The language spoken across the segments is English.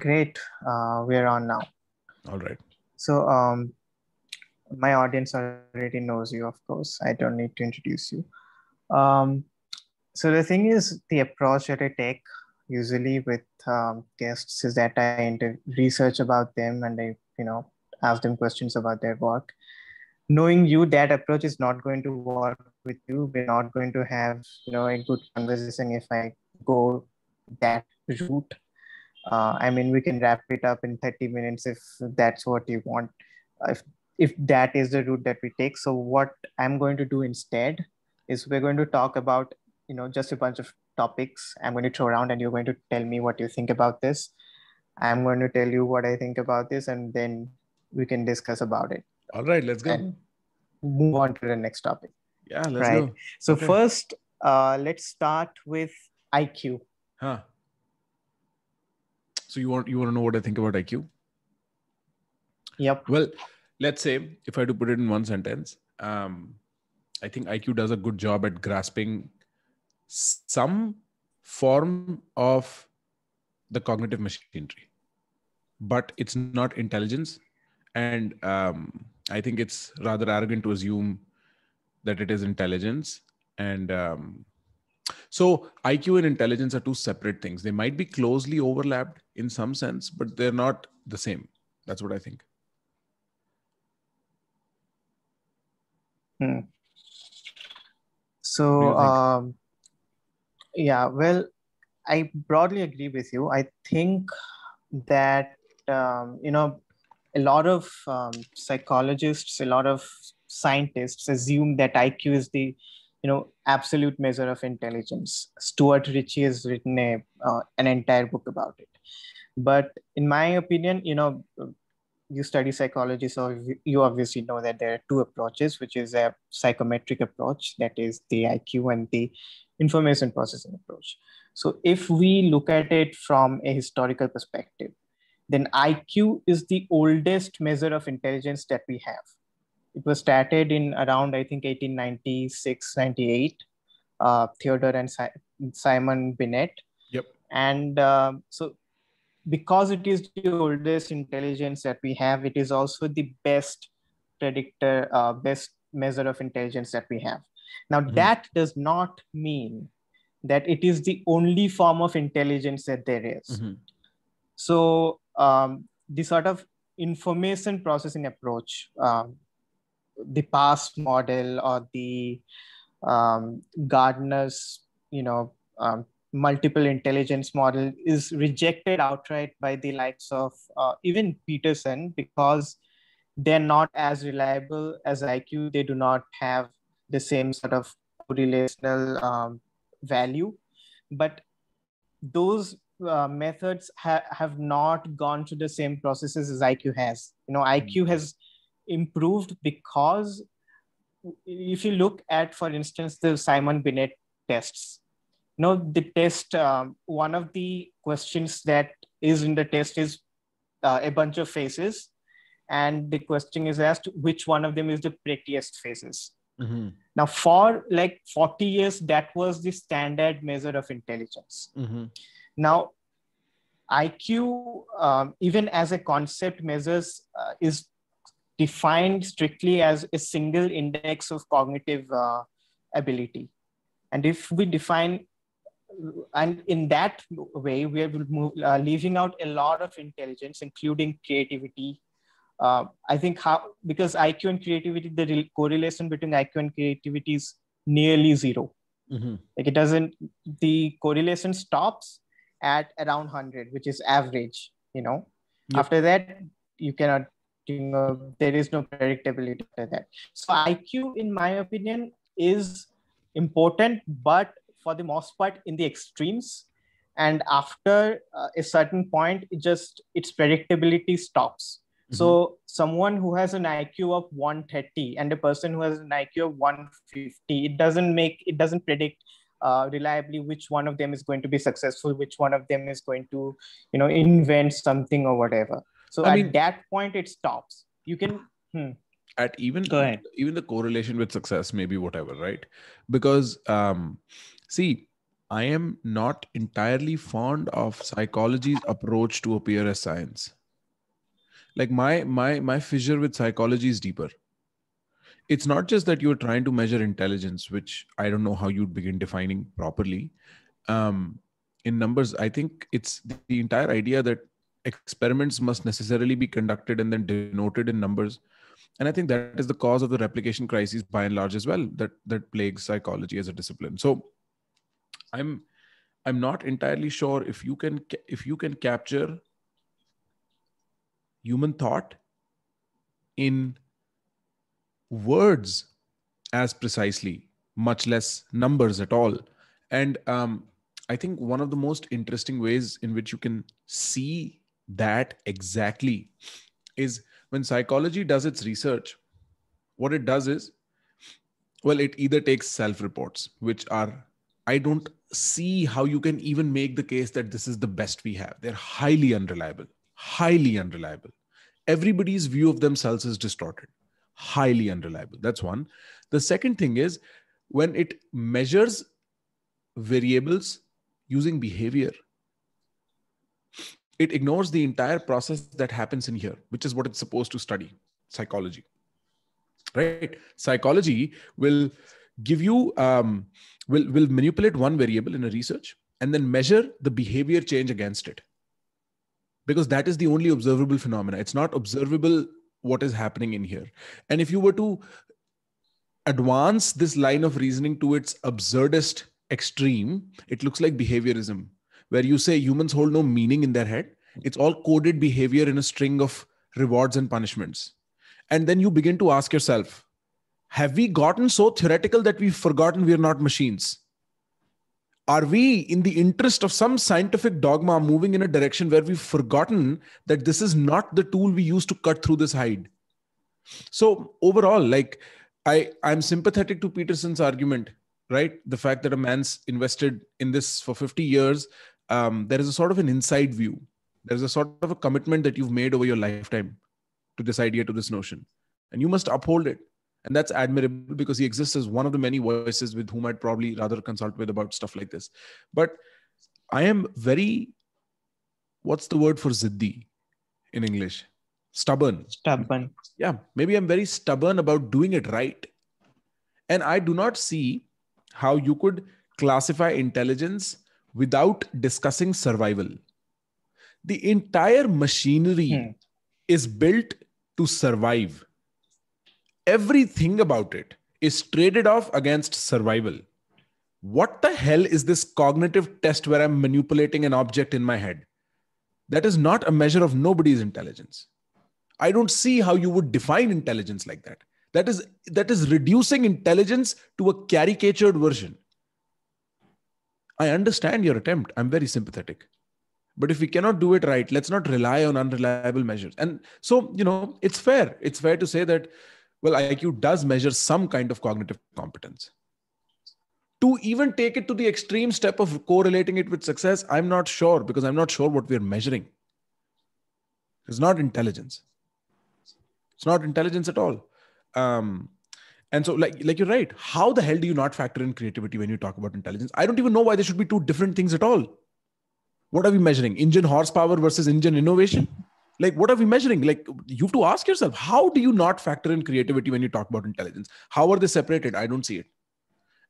Great. Uh, we're on now. All right. So, um, my audience already knows you, of course. I don't need to introduce you. Um, so, the thing is, the approach that I take usually with um, guests is that I inter- research about them and I, you know, ask them questions about their work. Knowing you, that approach is not going to work with you. We're not going to have, you know, a good conversation if I go that route uh, i mean we can wrap it up in 30 minutes if that's what you want if if that is the route that we take so what i'm going to do instead is we're going to talk about you know just a bunch of topics i'm going to throw around and you're going to tell me what you think about this i'm going to tell you what i think about this and then we can discuss about it all right let's go and move on to the next topic yeah right go. so okay. first uh, let's start with iq huh so you want you want to know what I think about IQ? Yep. Well, let's say if I had to put it in one sentence, um, I think IQ does a good job at grasping some form of the cognitive machinery, but it's not intelligence. And um, I think it's rather arrogant to assume that it is intelligence. And um, so IQ and intelligence are two separate things. They might be closely overlapped in some sense, but they're not the same. That's what I think. Hmm. So, think? Um, yeah, well, I broadly agree with you. I think that, um, you know, a lot of um, psychologists, a lot of scientists assume that IQ is the you know absolute measure of intelligence stuart ritchie has written a, uh, an entire book about it but in my opinion you know you study psychology so you obviously know that there are two approaches which is a psychometric approach that is the iq and the information processing approach so if we look at it from a historical perspective then iq is the oldest measure of intelligence that we have it was started in around i think 1896 98 uh, theodore and si simon binet yep and uh, so because it is the oldest intelligence that we have it is also the best predictor uh, best measure of intelligence that we have now mm -hmm. that does not mean that it is the only form of intelligence that there is. Mm -hmm. so um, the sort of information processing approach um, the past model or the um, Gardner's, you know, um, multiple intelligence model is rejected outright by the likes of uh, even Peterson because they're not as reliable as IQ. They do not have the same sort of relational um, value, but those uh, methods ha- have not gone through the same processes as IQ has. You know, IQ mm. has improved because if you look at, for instance, the Simon Binet tests, you know, the test, um, one of the questions that is in the test is uh, a bunch of faces. And the question is asked which one of them is the prettiest faces. Mm-hmm. Now, for like 40 years, that was the standard measure of intelligence. Mm-hmm. Now, IQ, um, even as a concept, measures uh, is defined strictly as a single index of cognitive uh, ability. And if we define, and in that way, we are uh, leaving out a lot of intelligence, including creativity. Uh, I think how, because IQ and creativity, the correlation between IQ and creativity is nearly 0 mm-hmm. Like it doesn't, the correlation stops at around 100, which is average, you know. Yep. After that, you cannot there is no predictability to that so iq in my opinion is important but for the most part in the extremes and after uh, a certain point it just its predictability stops mm-hmm. so someone who has an iq of 130 and a person who has an iq of 150 it doesn't make it doesn't predict uh, reliably which one of them is going to be successful which one of them is going to you know invent something or whatever so I at mean, that point, it stops. You can. Hmm. At even even the correlation with success, maybe whatever, right? Because um, see, I am not entirely fond of psychology's approach to appear as science. Like my my my fissure with psychology is deeper. It's not just that you're trying to measure intelligence, which I don't know how you'd begin defining properly. Um, in numbers, I think it's the entire idea that experiments must necessarily be conducted and then denoted in numbers and i think that is the cause of the replication crisis, by and large as well that that plagues psychology as a discipline so i'm i'm not entirely sure if you can if you can capture human thought in words as precisely much less numbers at all and um, i think one of the most interesting ways in which you can see that exactly is when psychology does its research, what it does is, well, it either takes self reports, which are, I don't see how you can even make the case that this is the best we have. They're highly unreliable, highly unreliable. Everybody's view of themselves is distorted, highly unreliable. That's one. The second thing is when it measures variables using behavior, it ignores the entire process that happens in here, which is what it's supposed to study psychology. Right? Psychology will give you, um, will, will manipulate one variable in a research and then measure the behavior change against it. Because that is the only observable phenomena. It's not observable what is happening in here. And if you were to advance this line of reasoning to its absurdest extreme, it looks like behaviorism where you say humans hold no meaning in their head. It's all coded behavior in a string of rewards and punishments. And then you begin to ask yourself, have we gotten so theoretical that we've forgotten we're not machines? Are we, in the interest of some scientific dogma, moving in a direction where we've forgotten that this is not the tool we use to cut through this hide? So, overall, like, I, I'm sympathetic to Peterson's argument right the fact that a man's invested in this for 50 years um, there is a sort of an inside view. There's a sort of a commitment that you've made over your lifetime to this idea, to this notion. And you must uphold it. And that's admirable because he exists as one of the many voices with whom I'd probably rather consult with about stuff like this. But I am very, what's the word for Ziddi in English? Stubborn. Stubborn. Yeah. Maybe I'm very stubborn about doing it right. And I do not see how you could classify intelligence without discussing survival. The entire machinery hmm. is built to survive. Everything about it is traded off against survival. What the hell is this cognitive test where I'm manipulating an object in my head? That is not a measure of nobody's intelligence. I don't see how you would define intelligence like that. That is that is reducing intelligence to a caricatured version. I understand your attempt. I'm very sympathetic. But if we cannot do it right, let's not rely on unreliable measures. And so, you know, it's fair. It's fair to say that, well, IQ does measure some kind of cognitive competence. To even take it to the extreme step of correlating it with success, I'm not sure because I'm not sure what we're measuring. It's not intelligence. It's not intelligence at all. Um, and so like like you're right how the hell do you not factor in creativity when you talk about intelligence i don't even know why there should be two different things at all what are we measuring engine horsepower versus engine innovation like what are we measuring like you have to ask yourself how do you not factor in creativity when you talk about intelligence how are they separated i don't see it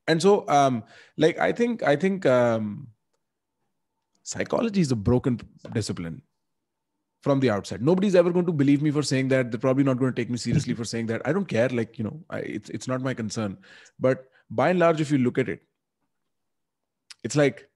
and so um like i think i think um psychology is a broken discipline from the outside. Nobody's ever going to believe me for saying that. They're probably not going to take me seriously for saying that. I don't care. Like you know, I, it's it's not my concern. But by and large, if you look at it, it's like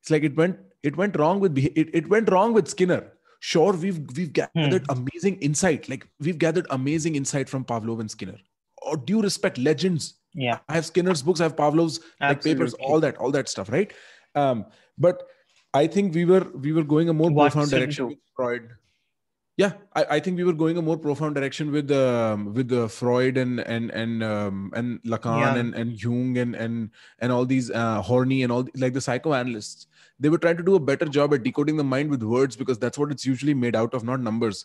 it's like it went it went wrong with it, it went wrong with Skinner. Sure, we've we've hmm. gathered hmm. amazing insight. Like we've gathered amazing insight from Pavlov and Skinner. Or oh, you respect, legends. Yeah, I have Skinner's books. I have Pavlov's like papers. All that, all that stuff. Right. Um, but I think we were we were going a more profound direction with Freud. Yeah, I, I, think we were going a more profound direction with um, with uh, Freud and and and um, and Lacan yeah. and and Jung and and and all these uh, horny and all like the psychoanalysts. They were trying to do a better job at decoding the mind with words because that's what it's usually made out of, not numbers,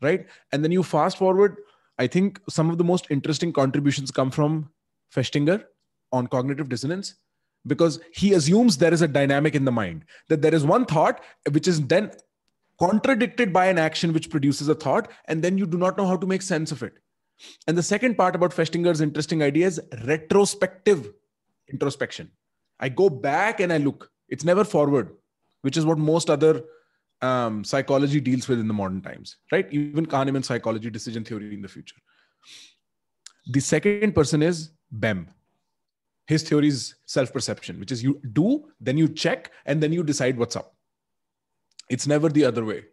right? And then you fast forward. I think some of the most interesting contributions come from Festinger on cognitive dissonance because he assumes there is a dynamic in the mind that there is one thought which is then contradicted by an action which produces a thought and then you do not know how to make sense of it and the second part about festinger's interesting idea is retrospective introspection i go back and i look it's never forward which is what most other um, psychology deals with in the modern times right even kahneman psychology decision theory in the future the second person is bem his theory is self perception, which is you do, then you check, and then you decide what's up. It's never the other way.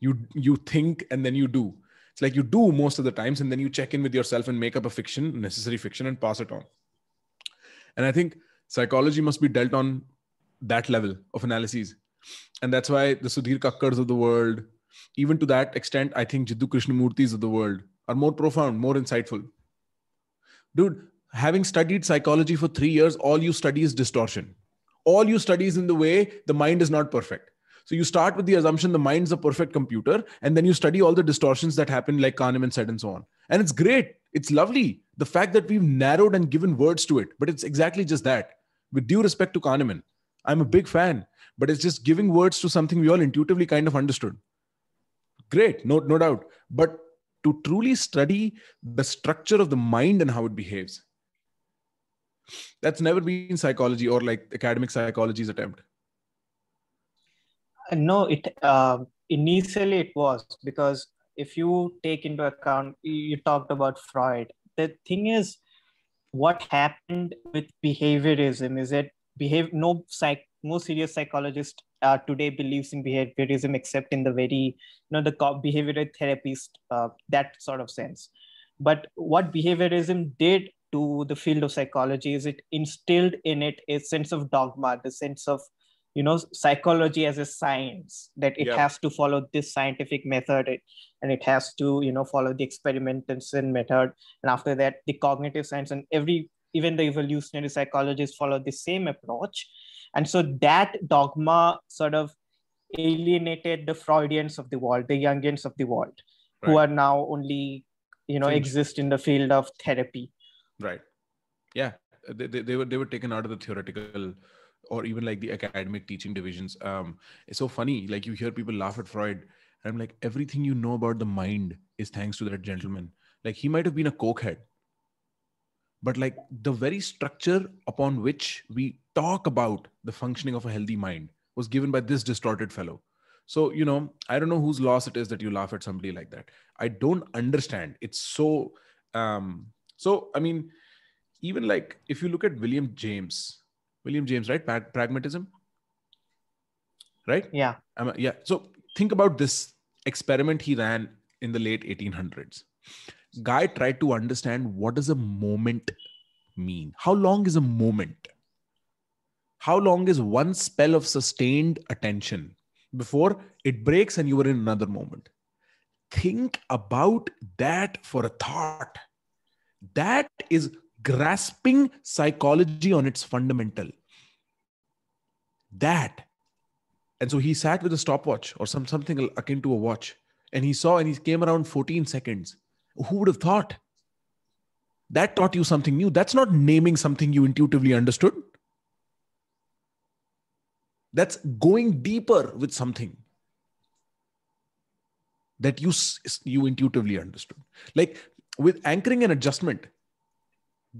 You you think and then you do. It's like you do most of the times, and then you check in with yourself and make up a fiction, necessary fiction, and pass it on. And I think psychology must be dealt on that level of analyses, and that's why the Sudhir Kakkars of the world, even to that extent, I think Jiddu Krishnamurtis of the world are more profound, more insightful. Dude, having studied psychology for three years, all you study is distortion. All you study is in the way the mind is not perfect. So you start with the assumption the mind's a perfect computer, and then you study all the distortions that happen, like Kahneman said, and so on. And it's great. It's lovely. The fact that we've narrowed and given words to it, but it's exactly just that. With due respect to Kahneman, I'm a big fan, but it's just giving words to something we all intuitively kind of understood. Great, no, no doubt. But to truly study the structure of the mind and how it behaves, that's never been psychology or like academic psychology's attempt uh, no it uh, initially it was because if you take into account you talked about freud the thing is what happened with behaviorism is that behave no psych no serious psychologist uh, today believes in behaviorism except in the very you know the behavioral therapist uh, that sort of sense but what behaviorism did to the field of psychology is it instilled in it a sense of dogma, the sense of you know psychology as a science that it has to follow this scientific method and it has to you know follow the experimentation method and after that the cognitive science and every even the evolutionary psychologists follow the same approach and so that dogma sort of alienated the freudians of the world the jungians of the world right. who are now only you know Change. exist in the field of therapy Right. Yeah. They, they, they, were they were taken out of the theoretical or even like the academic teaching divisions. Um, it's so funny. Like you hear people laugh at Freud, and I'm like, everything you know about the mind is thanks to that gentleman. Like he might have been a cokehead, but like the very structure upon which we talk about the functioning of a healthy mind was given by this distorted fellow. So, you know, I don't know whose loss it is that you laugh at somebody like that. I don't understand. It's so um so, I mean, even like if you look at William James, William James, right? pragmatism, right? Yeah. Um, yeah. So think about this experiment he ran in the late 1800s. Guy tried to understand what does a moment mean? How long is a moment? How long is one spell of sustained attention before it breaks and you are in another moment? Think about that for a thought. That is grasping psychology on its fundamental. That. And so he sat with a stopwatch or some, something akin to a watch and he saw and he came around 14 seconds. Who would have thought? That taught you something new. That's not naming something you intuitively understood. That's going deeper with something that you you intuitively understood like with anchoring and adjustment,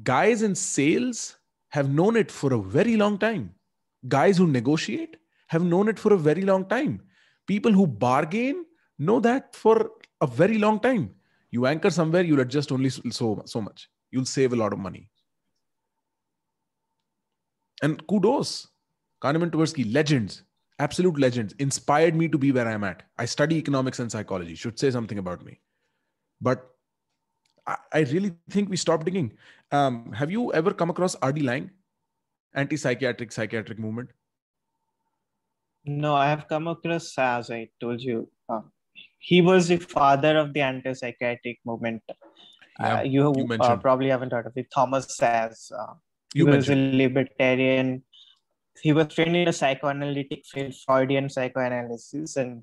guys in sales have known it for a very long time. Guys who negotiate have known it for a very long time. People who bargain know that for a very long time. You anchor somewhere, you'll adjust only so, so much. You'll save a lot of money. And kudos, Kahneman Tversky, legends, absolute legends, inspired me to be where I'm at. I study economics and psychology, should say something about me. But I really think we stopped digging. Um, have you ever come across R.D. Lang, anti-psychiatric psychiatric movement? No, I have come across as I told you. Uh, he was the father of the anti-psychiatric movement. Uh, yeah, uh, you, you uh, probably haven't heard of it. Thomas Sass. Uh, he was mentioned. a libertarian. He was trained in a psychoanalytic field, Freudian psychoanalysis, and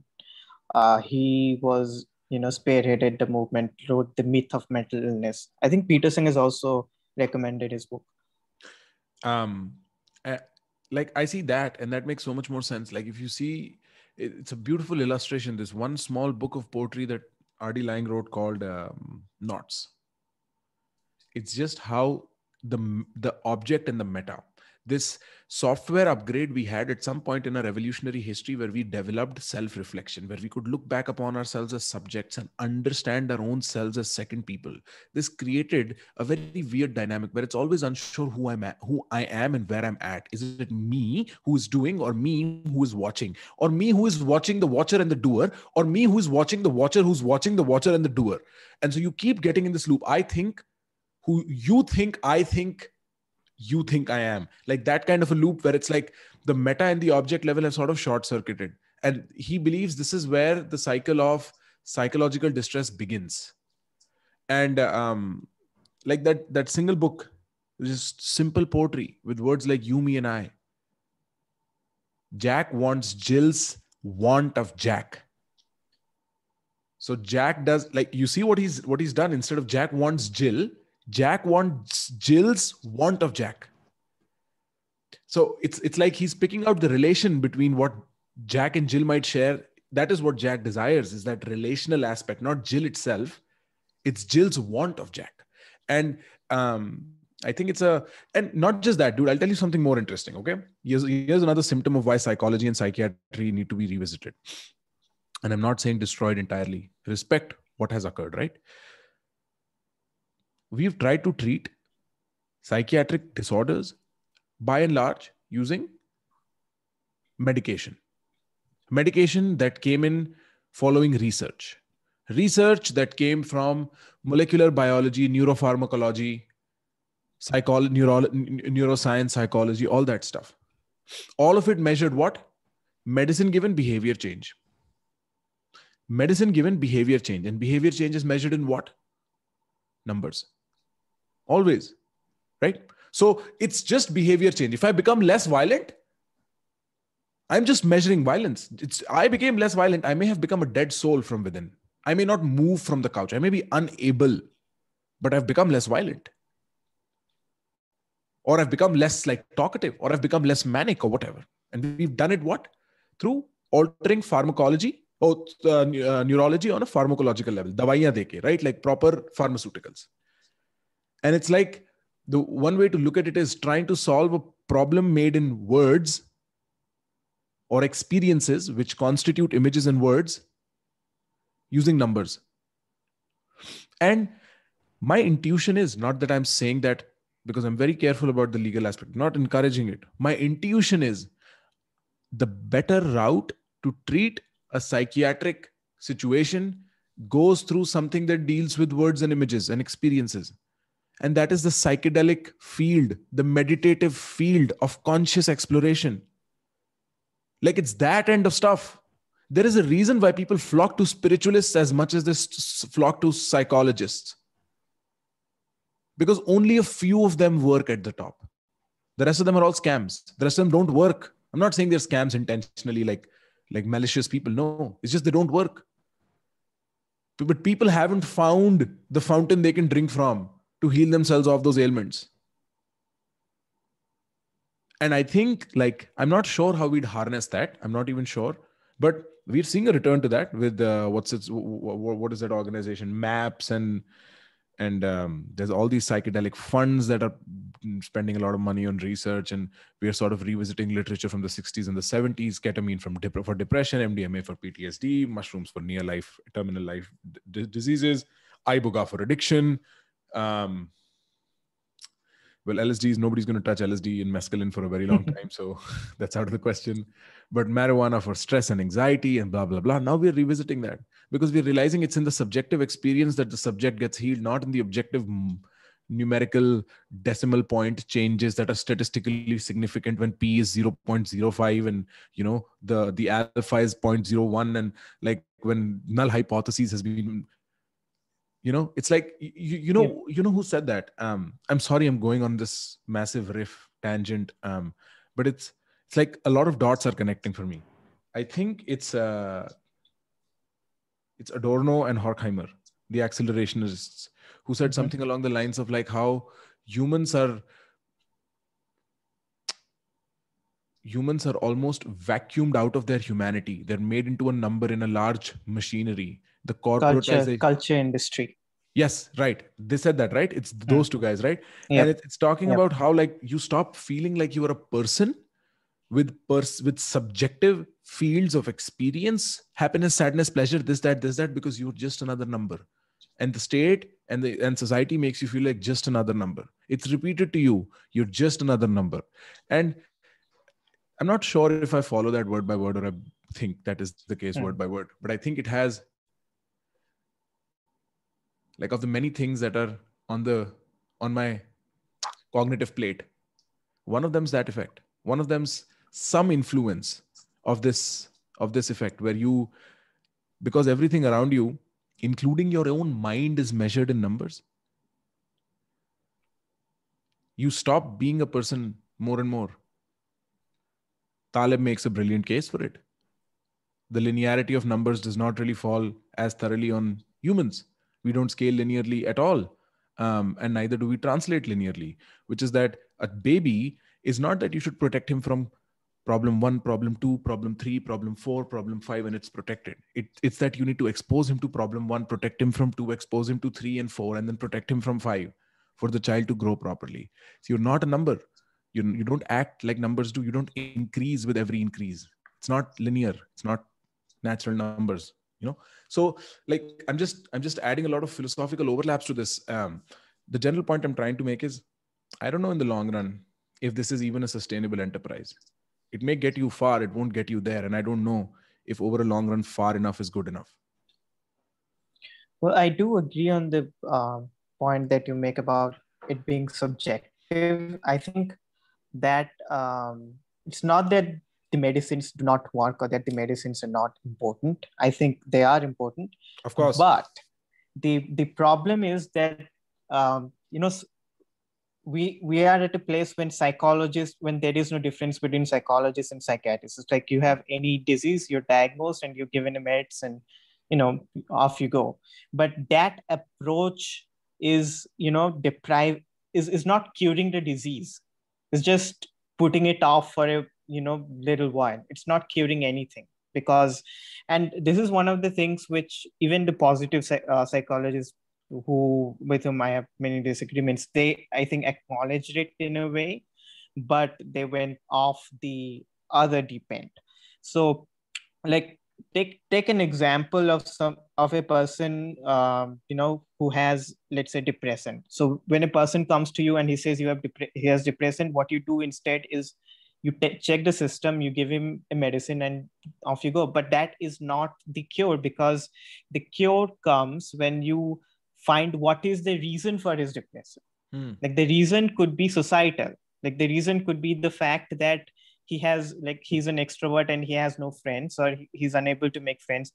uh, he was you know spearheaded the movement wrote the myth of mental illness i think peterson has also recommended his book um I, eh, like i see that and that makes so much more sense like if you see it's a beautiful illustration this one small book of poetry that rd lang wrote called um, knots it's just how the the object and the meta this software upgrade we had at some point in our revolutionary history where we developed self reflection, where we could look back upon ourselves as subjects and understand our own selves as second people. This created a very weird dynamic where it's always unsure who I'm at, who I am and where I'm at. Is it me who is doing or me who is watching or me who is watching the watcher and the doer or me who is watching the watcher who's watching the watcher and the doer? And so you keep getting in this loop. I think who you think, I think, you think I am. Like that kind of a loop where it's like the meta and the object level have sort of short circuited. And he believes this is where the cycle of psychological distress begins. And um, like that, that single book, just simple poetry with words like you, me, and I. Jack wants Jill's want of Jack. So Jack does like you see what he's what he's done instead of Jack wants Jill, Jack wants Jill's want of Jack. So it's it's like he's picking out the relation between what Jack and Jill might share. That is what Jack desires is that relational aspect, not Jill itself. It's Jill's want of Jack, and um, I think it's a and not just that, dude. I'll tell you something more interesting. Okay, here's here's another symptom of why psychology and psychiatry need to be revisited. And I'm not saying destroyed entirely. Respect what has occurred, right? we've tried to treat psychiatric disorders by and large using medication. Medication that came in following research. Research that came from molecular biology, neuropharmacology, psychology, neuro, neuroscience, psychology, all that stuff. All of it measured what? Medicine given behavior change. Medicine given behavior change. And behavior change is measured in what? Numbers always, right? So it's just behavior change. If I become less violent, I'm just measuring violence. It's I became less violent. I may have become a dead soul from within. I may not move from the couch. I may be unable, but I've become less violent. Or I've become less like talkative, or I've become less manic, or whatever. And we've done it what? Through altering pharmacology, or uh, uh, neurology on a pharmacological level, dawaiya deke, right? Like proper pharmaceuticals and it's like the one way to look at it is trying to solve a problem made in words or experiences which constitute images and words using numbers and my intuition is not that i'm saying that because i'm very careful about the legal aspect not encouraging it my intuition is the better route to treat a psychiatric situation goes through something that deals with words and images and experiences and that is the psychedelic field, the meditative field of conscious exploration. Like it's that end of stuff. There is a reason why people flock to spiritualists as much as they flock to psychologists. Because only a few of them work at the top. The rest of them are all scams. The rest of them don't work. I'm not saying they're scams intentionally, like like malicious people. No, it's just they don't work. But people haven't found the fountain they can drink from to heal themselves of those ailments and i think like i'm not sure how we'd harness that i'm not even sure but we're seeing a return to that with uh, what's its what is that organization maps and and um, there's all these psychedelic funds that are spending a lot of money on research and we are sort of revisiting literature from the 60s and the 70s ketamine from dep- for depression mdma for ptsd mushrooms for near life terminal life d- diseases iboga for addiction um, well lsds nobody's going to touch lsd in mescaline for a very long time so that's out of the question but marijuana for stress and anxiety and blah blah blah now we're revisiting that because we're realizing it's in the subjective experience that the subject gets healed not in the objective mm, numerical decimal point changes that are statistically significant when p is 0.05 and you know the the alpha is 0.01 and like when null hypothesis has been you know it's like you, you know yeah. you know who said that um i'm sorry i'm going on this massive riff tangent um but it's it's like a lot of dots are connecting for me i think it's uh it's adorno and horkheimer the accelerationists who said mm-hmm. something along the lines of like how humans are humans are almost vacuumed out of their humanity they're made into a number in a large machinery the corporate culture, culture industry yes right they said that right it's hmm. those two guys right yep. and it's talking yep. about how like you stop feeling like you are a person with pers- with subjective fields of experience happiness sadness pleasure this that this that because you're just another number and the state and the and society makes you feel like just another number it's repeated to you you're just another number and i'm not sure if i follow that word by word or i think that is the case mm. word by word but i think it has like of the many things that are on the on my cognitive plate one of them's that effect one of them's some influence of this of this effect where you because everything around you including your own mind is measured in numbers you stop being a person more and more talib makes a brilliant case for it the linearity of numbers does not really fall as thoroughly on humans we don't scale linearly at all um, and neither do we translate linearly which is that a baby is not that you should protect him from problem 1 problem 2 problem 3 problem 4 problem 5 and it's protected it, it's that you need to expose him to problem 1 protect him from 2 expose him to 3 and 4 and then protect him from 5 for the child to grow properly so you're not a number you, you don't act like numbers do you don't increase with every increase it's not linear it's not natural numbers you know so like i'm just i'm just adding a lot of philosophical overlaps to this um, the general point i'm trying to make is i don't know in the long run if this is even a sustainable enterprise it may get you far it won't get you there and i don't know if over a long run far enough is good enough well i do agree on the uh, point that you make about it being subjective i think that um, it's not that the medicines do not work or that the medicines are not important. I think they are important. Of course. But the the problem is that um, you know we we are at a place when psychologists when there is no difference between psychologists and psychiatrists. It's like you have any disease, you're diagnosed and you're given a meds and you know off you go. But that approach is you know deprive is is not curing the disease. It's just putting it off for a you know little while it's not curing anything because and this is one of the things which even the positive uh, psychologists who with whom i have many disagreements they i think acknowledged it in a way but they went off the other deep end so like take take an example of some of a person um, you know who has let's say depression so when a person comes to you and he says you have depre- he has depression what you do instead is you te- check the system you give him a medicine and off you go but that is not the cure because the cure comes when you find what is the reason for his depression hmm. like the reason could be societal like the reason could be the fact that he has like he's an extrovert and he has no friends or he's unable to make friends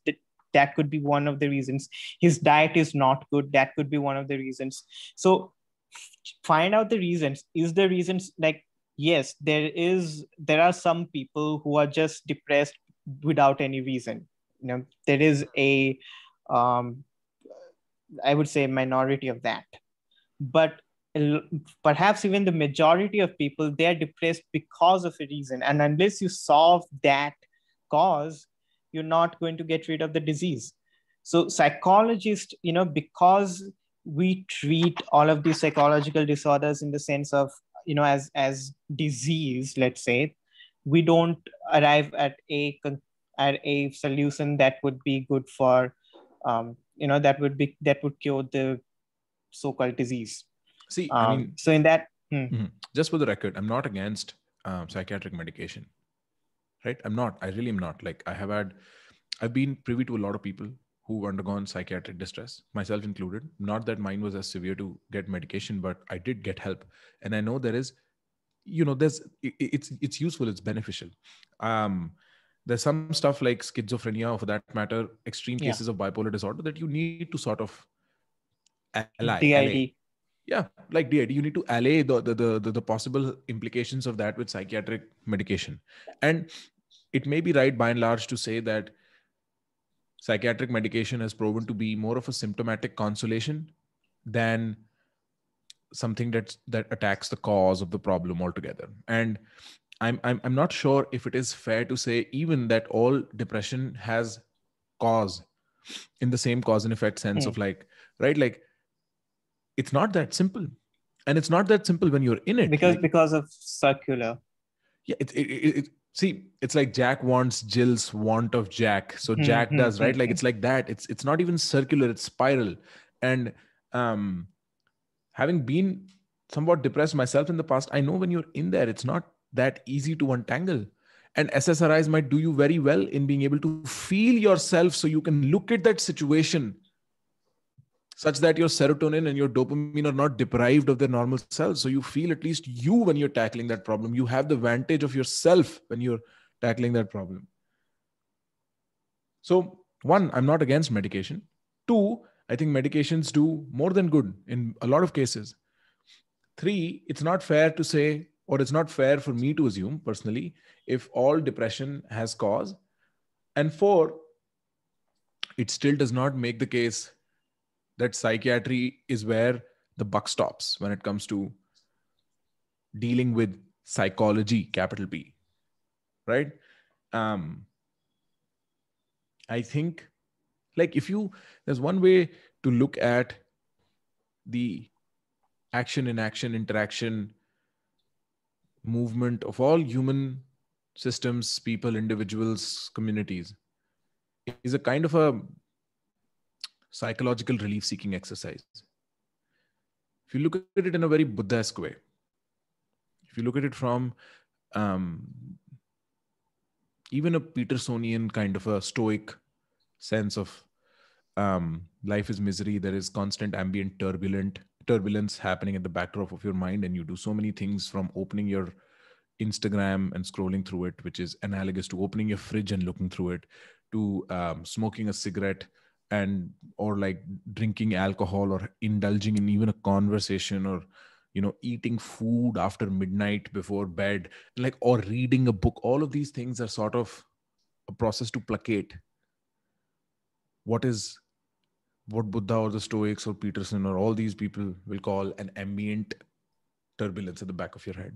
that could be one of the reasons his diet is not good that could be one of the reasons so find out the reasons is the reasons like yes there is there are some people who are just depressed without any reason you know there is a um, i would say minority of that but perhaps even the majority of people they are depressed because of a reason and unless you solve that cause you're not going to get rid of the disease so psychologists you know because we treat all of these psychological disorders in the sense of you know as as disease let's say we don't arrive at a at a solution that would be good for um, you know that would be that would cure the so-called disease see um, I mean, so in that hmm. hmm. just for the record i'm not against um, psychiatric medication right i'm not i really am not like i have had i've been privy to a lot of people who undergone psychiatric distress, myself included. Not that mine was as severe to get medication, but I did get help, and I know there is, you know, there's it's it's useful, it's beneficial. Um, there's some stuff like schizophrenia, or for that matter, extreme yeah. cases of bipolar disorder that you need to sort of ally. DID. Yeah, like DID, you need to allay the, the the the possible implications of that with psychiatric medication, and it may be right by and large to say that psychiatric medication has proven to be more of a symptomatic consolation than something that that attacks the cause of the problem altogether and I'm, I'm i'm not sure if it is fair to say even that all depression has cause in the same cause and effect sense mm. of hmm. like right like it's not that simple and it's not that simple when you're in it because like, because of circular yeah it, it, it, it see it's like jack wants jill's want of jack so hmm, jack mm-hmm. does right hmm, like hmm. it's like that it's it's not even circular it's spiral and um having been somewhat depressed myself in the past i know when you're in there it's not that easy to untangle and ssris might do you very well in being able to feel yourself so you can look at that situation such that your serotonin and your dopamine are not deprived of their normal cells, So you feel at least you when you're tackling that problem. You have the vantage of yourself when you're tackling that problem. So, one, I'm not against medication. Two, I think medications do more than good in a lot of cases. Three, it's not fair to say, or it's not fair for me to assume personally, if all depression has cause. And four, it still does not make the case that psychiatry is where the buck stops when it comes to dealing with psychology capital b right um i think like if you there's one way to look at the action in action interaction movement of all human systems people individuals communities is a kind of a psychological relief seeking exercise. If you look at it in a very Buddhist way, if you look at it from um, even a Petersonian kind of a stoic sense of um, life is misery, there is constant ambient turbulent turbulence happening at the backdrop of your mind, and you do so many things from opening your Instagram and scrolling through it, which is analogous to opening your fridge and looking through it, to um, smoking a cigarette and or like drinking alcohol or indulging in even a conversation or you know eating food after midnight before bed like or reading a book all of these things are sort of a process to placate what is what buddha or the stoics or peterson or all these people will call an ambient turbulence at the back of your head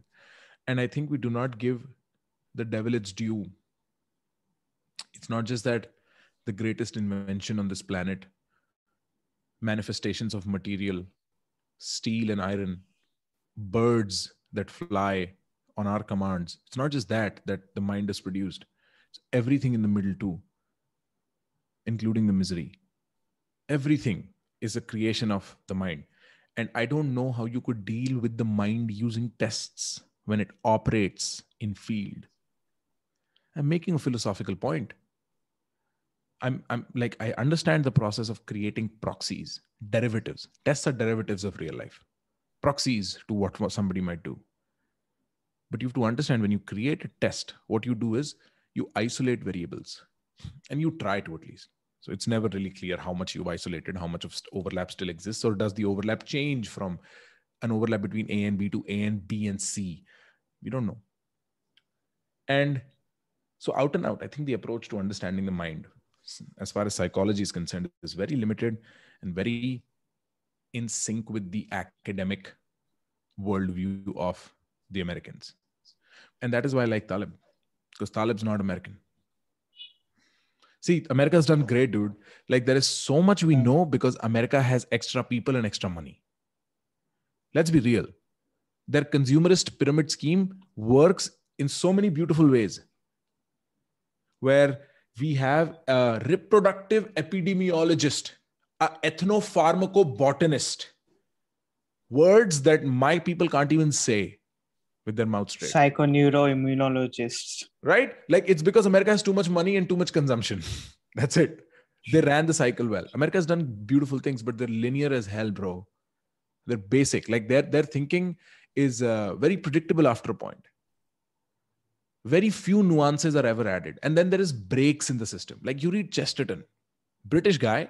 and i think we do not give the devil its due it's not just that the greatest invention on this planet, manifestations of material, steel and iron, birds that fly on our commands. It's not just that that the mind has produced. It's everything in the middle too, including the misery. Everything is a creation of the mind. And I don't know how you could deal with the mind using tests when it operates in field. I'm making a philosophical point. I'm, I'm like, I understand the process of creating proxies, derivatives. Tests are derivatives of real life, proxies to what somebody might do. But you have to understand when you create a test, what you do is you isolate variables and you try to at least. So it's never really clear how much you've isolated, how much of overlap still exists, or does the overlap change from an overlap between A and B to A and B and C? We don't know. And so, out and out, I think the approach to understanding the mind as far as psychology is concerned, is very limited and very in sync with the academic worldview of the Americans. And that is why I like Talib, because Talib's not American. See, America's done great, dude. Like, there is so much we know because America has extra people and extra money. Let's be real. Their consumerist pyramid scheme works in so many beautiful ways where we have a reproductive epidemiologist, an ethnopharmacobotanist. Words that my people can't even say with their mouths straight. Psychoneuroimmunologists. Right? Like it's because America has too much money and too much consumption. That's it. They ran the cycle well. America's done beautiful things, but they're linear as hell, bro. They're basic. Like their their thinking is uh, very predictable after a point very few nuances are ever added. And then there is breaks in the system. Like you read Chesterton, British guy,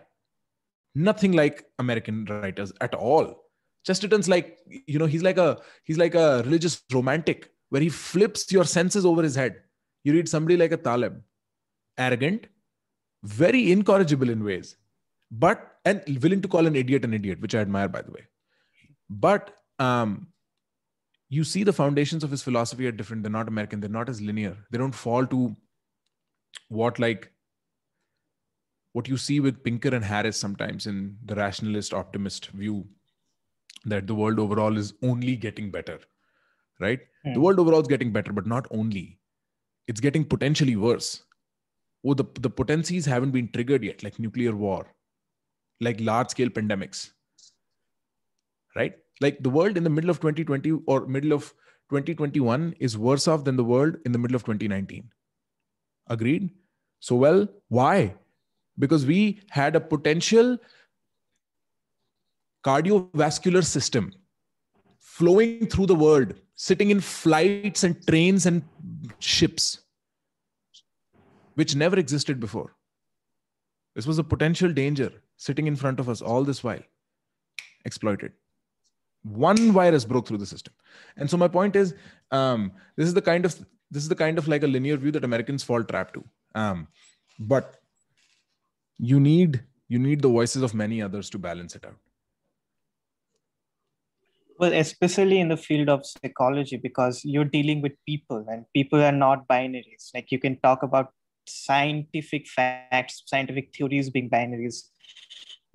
nothing like American writers at all. Chesterton's like, you know, he's like a he's like a religious romantic where he flips your senses over his head. You read somebody like a Taleb, arrogant, very incorrigible in ways, but and willing to call an idiot an idiot, which I admire by the way. But um, you see the foundations of his philosophy are different. They're not American. They're not as linear. They don't fall to what like what you see with Pinker and Harris sometimes in the rationalist optimist view that the world overall is only getting better, right? Mm. The hmm. world overall is getting better, but not only. It's getting potentially worse. Oh, the, the potencies haven't been triggered yet, like nuclear war, like large scale pandemics, right? Like the world in the middle of 2020 or middle of 2021 is worse off than the world in the middle of 2019. Agreed? So, well, why? Because we had a potential cardiovascular system flowing through the world, sitting in flights and trains and ships, which never existed before. This was a potential danger sitting in front of us all this while, exploited one virus broke through the system and so my point is um, this is the kind of this is the kind of like a linear view that americans fall trap to um, but you need you need the voices of many others to balance it out well especially in the field of psychology because you're dealing with people and people are not binaries like you can talk about scientific facts scientific theories being binaries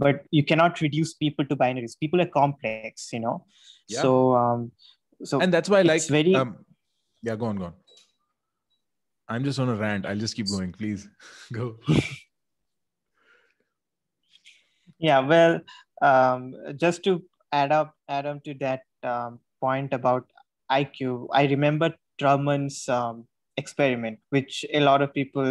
but you cannot reduce people to binaries people are complex you know yeah. so um so and that's why I like very um, yeah go on go on i'm just on a rant i'll just keep going please go yeah well um just to add up add on to that um, point about iq i remember Truman's um, experiment, which a lot of people,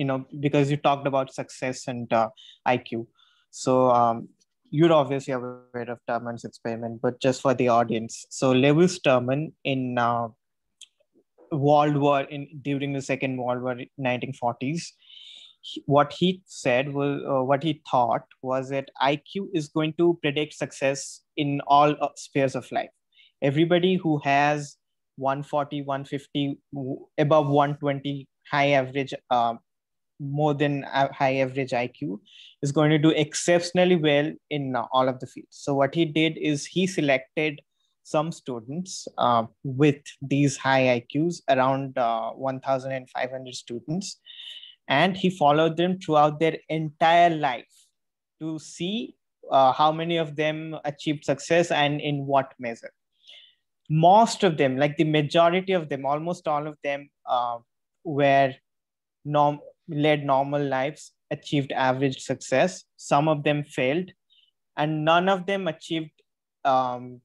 you know, because you talked about success and uh, IQ. So um, you'd obviously have heard of Terman's experiment, but just for the audience. So Lewis Terman in uh, World War in during the Second World War, 1940s, what he said was uh, what he thought was that IQ is going to predict success in all uh, spheres of life. Everybody who has 140, 150, above 120 high average um, more than a high average IQ is going to do exceptionally well in uh, all of the fields. So what he did is he selected some students uh, with these high IQs around uh, 1,500 students, and he followed them throughout their entire life to see uh, how many of them achieved success and in what measure. Most of them, like the majority of them, almost all of them, uh, were norm led normal lives achieved average success. Some of them failed, and none of them achieved um,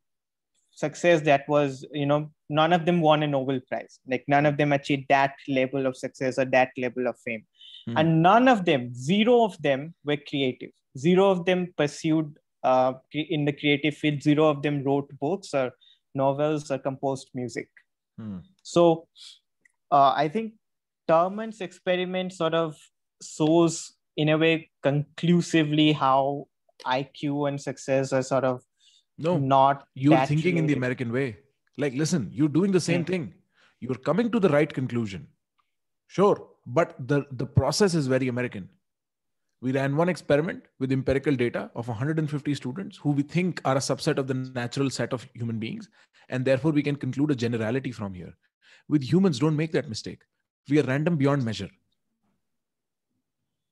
success that was, you know, none of them won a Nobel Prize. Like none of them achieved that level of success or that level of fame. Mm. And none of them, zero of them, were creative. Zero of them pursued uh, in the creative field. Zero of them wrote books or novels or composed music. Mm. So uh, I think Terman's experiment sort of shows, in a way, conclusively how IQ and success are sort of no, not you're thinking related. in the American way. Like, listen, you're doing the same yeah. thing. You're coming to the right conclusion. Sure, but the, the process is very American. We ran one experiment with empirical data of 150 students who we think are a subset of the natural set of human beings. And therefore, we can conclude a generality from here. With humans, don't make that mistake we are random beyond measure.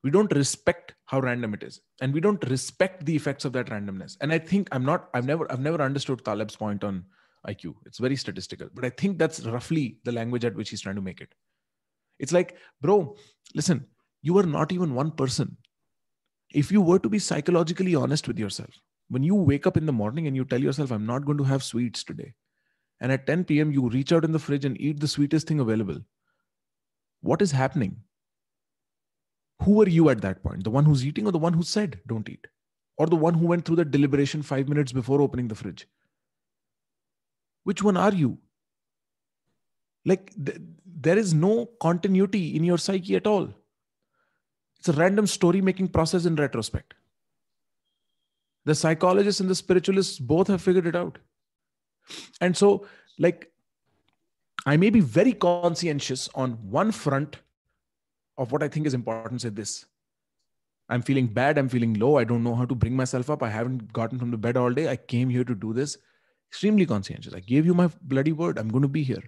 We don't respect how random it is, and we don't respect the effects of that randomness. And I think I'm not, I've never, I've never understood Taleb's point on IQ. It's very statistical, but I think that's roughly the language at which he's trying to make it. It's like, bro, listen, you are not even one person. If you were to be psychologically honest with yourself, when you wake up in the morning and you tell yourself, I'm not going to have sweets today, and at 10 p.m., you reach out in the fridge and eat the sweetest thing available, what is happening? Who are you at that point? The one who's eating or the one who said don't eat? Or the one who went through the deliberation five minutes before opening the fridge? Which one are you? Like, th- there is no continuity in your psyche at all. It's a random story making process in retrospect. The psychologists and the spiritualists both have figured it out. And so, like, I may be very conscientious on one front of what I think is important. Say this I'm feeling bad. I'm feeling low. I don't know how to bring myself up. I haven't gotten from the bed all day. I came here to do this. Extremely conscientious. I gave you my bloody word. I'm going to be here.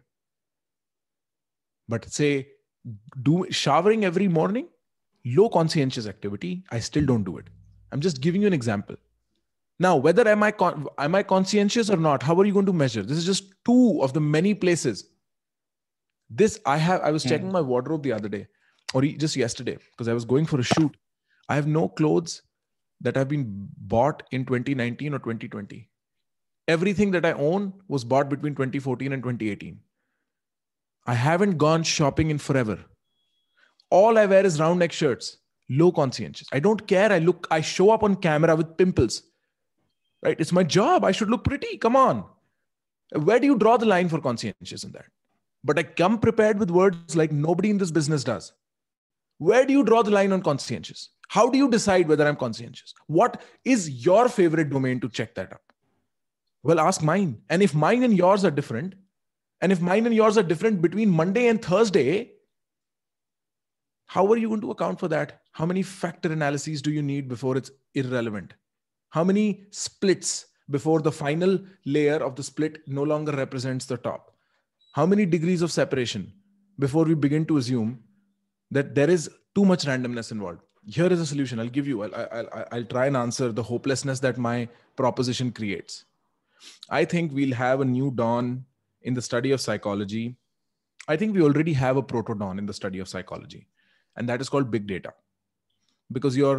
But say, do showering every morning, low conscientious activity. I still don't do it. I'm just giving you an example. Now, whether am I con- am I conscientious or not? How are you going to measure? This is just two of the many places this I have. I was hmm. checking my wardrobe the other day, or just yesterday, because I was going for a shoot. I have no clothes that have been bought in 2019 or 2020. Everything that I own was bought between 2014 and 2018. I haven't gone shopping in forever. All I wear is round neck shirts, low conscientious. I don't care. I look, I show up on camera with pimples. Right? It's my job. I should look pretty. Come on. Where do you draw the line for conscientious in that? But I come prepared with words like nobody in this business does. Where do you draw the line on conscientious? How do you decide whether I'm conscientious? What is your favorite domain to check that up? Well, ask mine. And if mine and yours are different, and if mine and yours are different between Monday and Thursday, how are you going to account for that? How many factor analyses do you need before it's irrelevant? How many splits before the final layer of the split no longer represents the top? how many degrees of separation before we begin to assume that there is too much randomness involved here is a solution i'll give you i'll, I'll, I'll try and answer the hopelessness that my proposition creates i think we'll have a new dawn in the study of psychology i think we already have a proto dawn in the study of psychology and that is called big data because your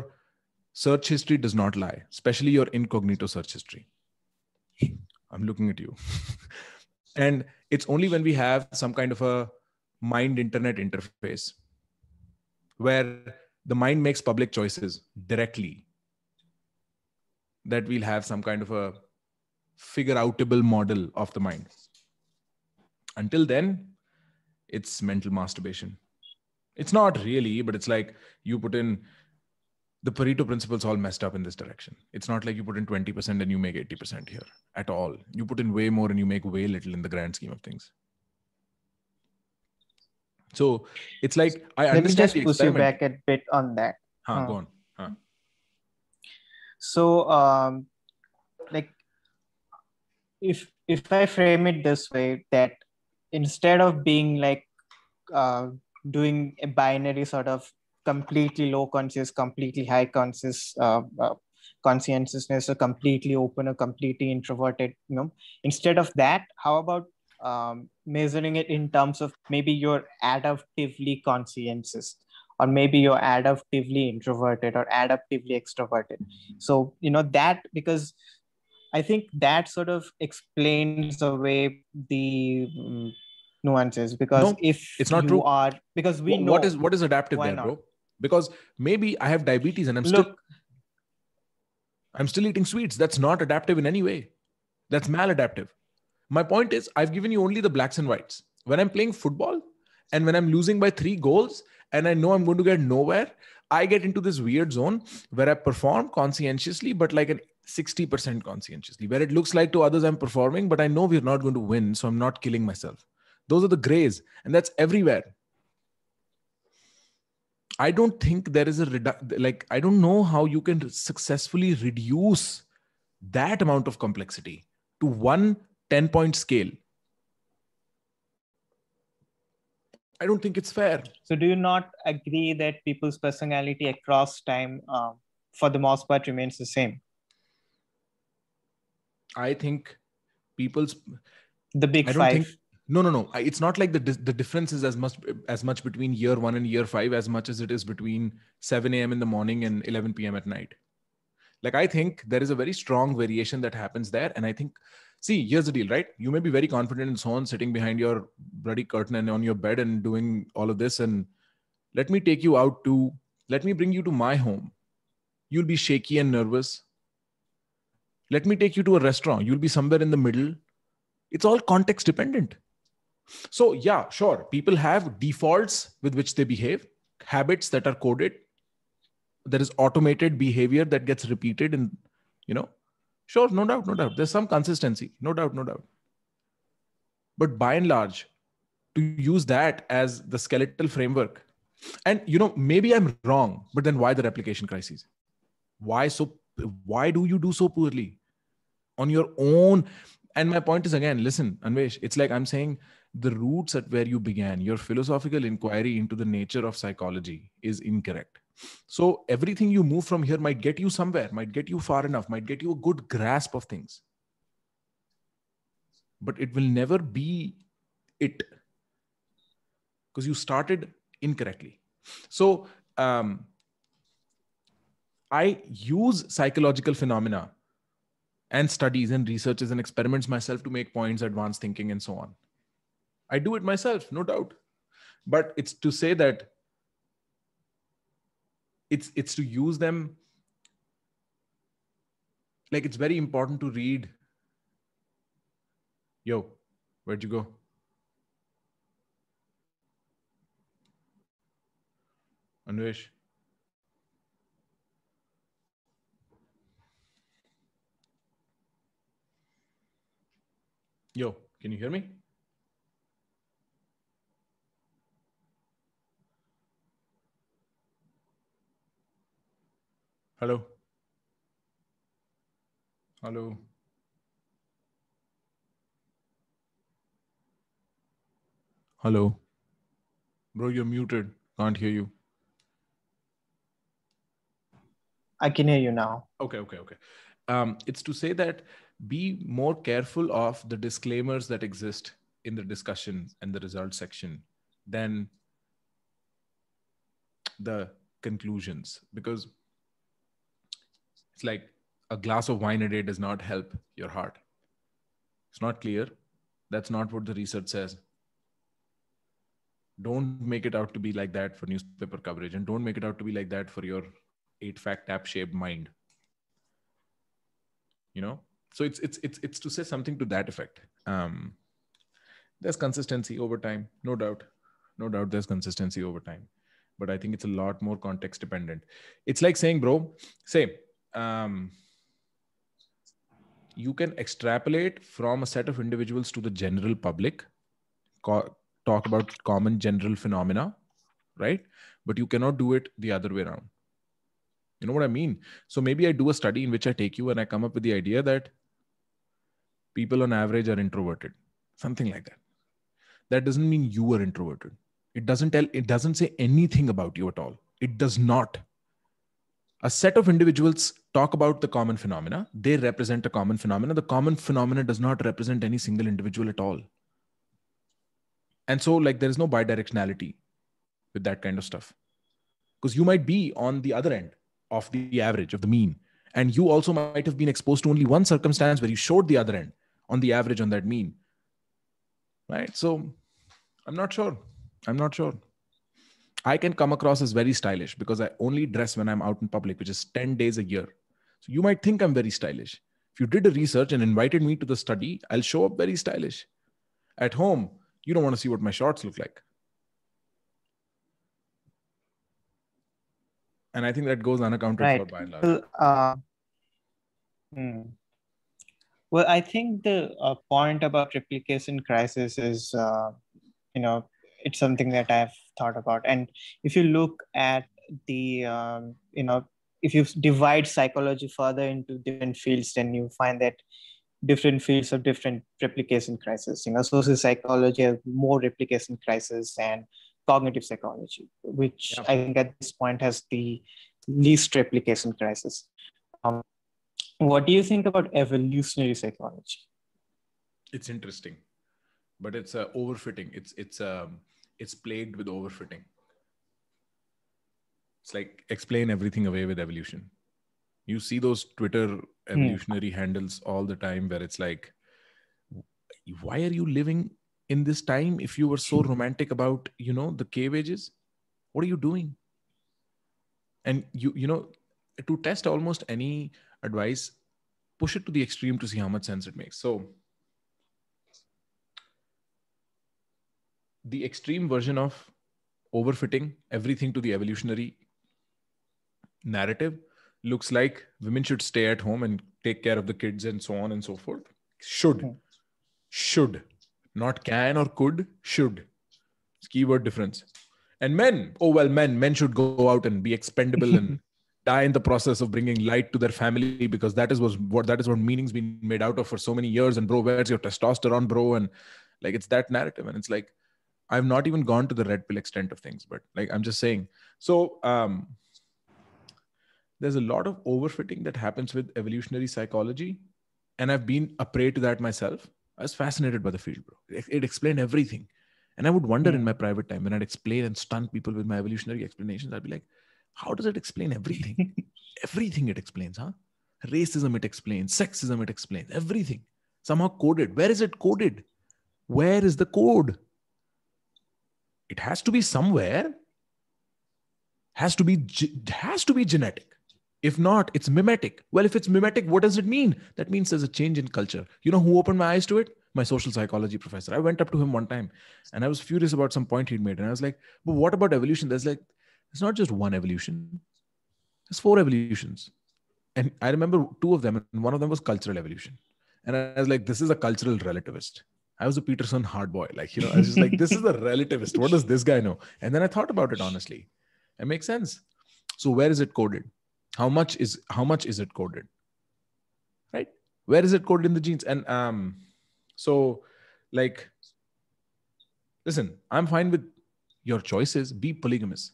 search history does not lie especially your incognito search history i'm looking at you and it's only when we have some kind of a mind internet interface where the mind makes public choices directly that we'll have some kind of a figure outable model of the mind until then it's mental masturbation it's not really but it's like you put in the Pareto principle's all messed up in this direction. It's not like you put in 20% and you make 80% here at all. You put in way more and you make way little in the grand scheme of things. So it's like I Let understand. Let me just push you back a bit on that. Huh, huh. Go on. Huh. So um, like if if I frame it this way, that instead of being like uh, doing a binary sort of completely low conscious, completely high conscious uh, uh, conscientiousness, or completely open or completely introverted. You know, instead of that, how about um, measuring it in terms of maybe you're adaptively conscientious, or maybe you're adaptively introverted or adaptively extroverted. So you know that because I think that sort of explains away the um, nuances because no, if it's not true are because we know what is what is adaptive then, bro because maybe I have diabetes and I'm Look, still I'm still eating sweets. That's not adaptive in any way. That's maladaptive. My point is, I've given you only the blacks and whites. When I'm playing football and when I'm losing by three goals and I know I'm going to get nowhere, I get into this weird zone where I perform conscientiously, but like an 60% conscientiously, where it looks like to others I'm performing, but I know we're not going to win. So I'm not killing myself. Those are the grays, and that's everywhere. I don't think there is a redu- like I don't know how you can successfully reduce that amount of complexity to one 10 point scale. I don't think it's fair. So, do you not agree that people's personality across time, um, for the most part, remains the same? I think people's the big five. Think, no no no it's not like the the difference is as much as much between year 1 and year 5 as much as it is between 7 a.m. in the morning and 11 p.m. at night like i think there is a very strong variation that happens there and i think see here's the deal right you may be very confident and so on sitting behind your bloody curtain and on your bed and doing all of this and let me take you out to let me bring you to my home you'll be shaky and nervous let me take you to a restaurant you'll be somewhere in the middle it's all context dependent so, yeah, sure, people have defaults with which they behave, habits that are coded. There is automated behavior that gets repeated, and you know, sure, no doubt, no doubt. There's some consistency, no doubt, no doubt. But by and large, to use that as the skeletal framework, and you know, maybe I'm wrong, but then why the replication crisis? Why so? Why do you do so poorly on your own? And my point is again, listen, Anvesh, it's like I'm saying the roots at where you began, your philosophical inquiry into the nature of psychology is incorrect. So everything you move from here might get you somewhere, might get you far enough, might get you a good grasp of things. But it will never be it because you started incorrectly. So um, I use psychological phenomena and studies and researches and experiments myself to make points, advanced thinking, and so on. I do it myself, no doubt. But it's to say that it's it's to use them like it's very important to read yo where'd you go anvesh yo can you hear me Hello. Hello. Hello. Bro, you're muted. Can't hear you. I can hear you now. Okay, okay, okay. Um, it's to say that be more careful of the disclaimers that exist in the discussion and the result section than the conclusions because it's like a glass of wine a day does not help your heart. It's not clear. That's not what the research says. Don't make it out to be like that for newspaper coverage, and don't make it out to be like that for your eight fact app shaped mind. You know, so it's it's it's it's to say something to that effect. Um, there's consistency over time, no doubt, no doubt. There's consistency over time, but I think it's a lot more context dependent. It's like saying, bro, say um, you can extrapolate from a set of individuals to the general public, co- talk about common general phenomena, right? But you cannot do it the other way around. You know what I mean? So maybe I do a study in which I take you and I come up with the idea that people on average are introverted, something like that. That doesn't mean you are introverted. It doesn't tell, it doesn't say anything about you at all. It does not a set of individuals talk about the common phenomena they represent a common phenomena the common phenomena does not represent any single individual at all and so like there is no bidirectionality with that kind of stuff because you might be on the other end of the average of the mean and you also might have been exposed to only one circumstance where you showed the other end on the average on that mean right so i'm not sure i'm not sure I can come across as very stylish because I only dress when I'm out in public, which is 10 days a year. So you might think I'm very stylish. If you did a research and invited me to the study, I'll show up very stylish. At home, you don't want to see what my shorts look like. And I think that goes unaccounted right. for by and large. Well, uh, hmm. well I think the uh, point about replication crisis is, uh, you know, it's something that I've thought about and if you look at the um, you know if you divide psychology further into different fields then you find that different fields of different replication crisis you know social psychology has more replication crisis and cognitive psychology which i think at this point has the least replication crisis um, what do you think about evolutionary psychology it's interesting but it's uh, overfitting it's it's um it's plagued with overfitting. It's like explain everything away with evolution. You see those Twitter hmm. evolutionary mm. handles all the time where it's like, why are you living in this time if you were so hmm. romantic about, you know, the cave ages? What are you doing? And you, you know, to test almost any advice, push it to the extreme to see how much sense it makes. So the extreme version of overfitting everything to the evolutionary narrative looks like women should stay at home and take care of the kids and so on and so forth. Should, hmm. should, not can or could, should. It's keyword difference. And men, oh well, men, men should go out and be expendable and die in the process of bringing light to their family because that is what that is what meaning's been made out of for so many years. And bro, where's your testosterone, bro? And like it's that narrative, and it's like I've not even gone to the red pill extent of things, but like I'm just saying. So um, there's a lot of overfitting that happens with evolutionary psychology, and I've been a prey to that myself. I was fascinated by the field, bro. It, it explained everything, and I would wonder in my private time when I'd explain and stun people with my evolutionary explanations. I'd be like, "How does it explain everything? everything it explains, huh? Racism it explains, sexism it explains, everything." Somehow coded. Where is it coded? Where is the code? it has to be somewhere has to be has to be genetic if not it's mimetic well if it's mimetic what does it mean that means there's a change in culture you know who opened my eyes to it my social psychology professor i went up to him one time and i was furious about some point he'd made and i was like but what about evolution there's like it's not just one evolution there's four evolutions and i remember two of them and one of them was cultural evolution and i was like this is a cultural relativist I was a Peterson hard boy. Like, you know, I was just like, this is the relativist. What does this guy know? And then I thought about it honestly. It makes sense. So where is it coded? How much is how much is it coded? Right? Where is it coded in the genes? And um, so like listen, I'm fine with your choices. Be polygamous.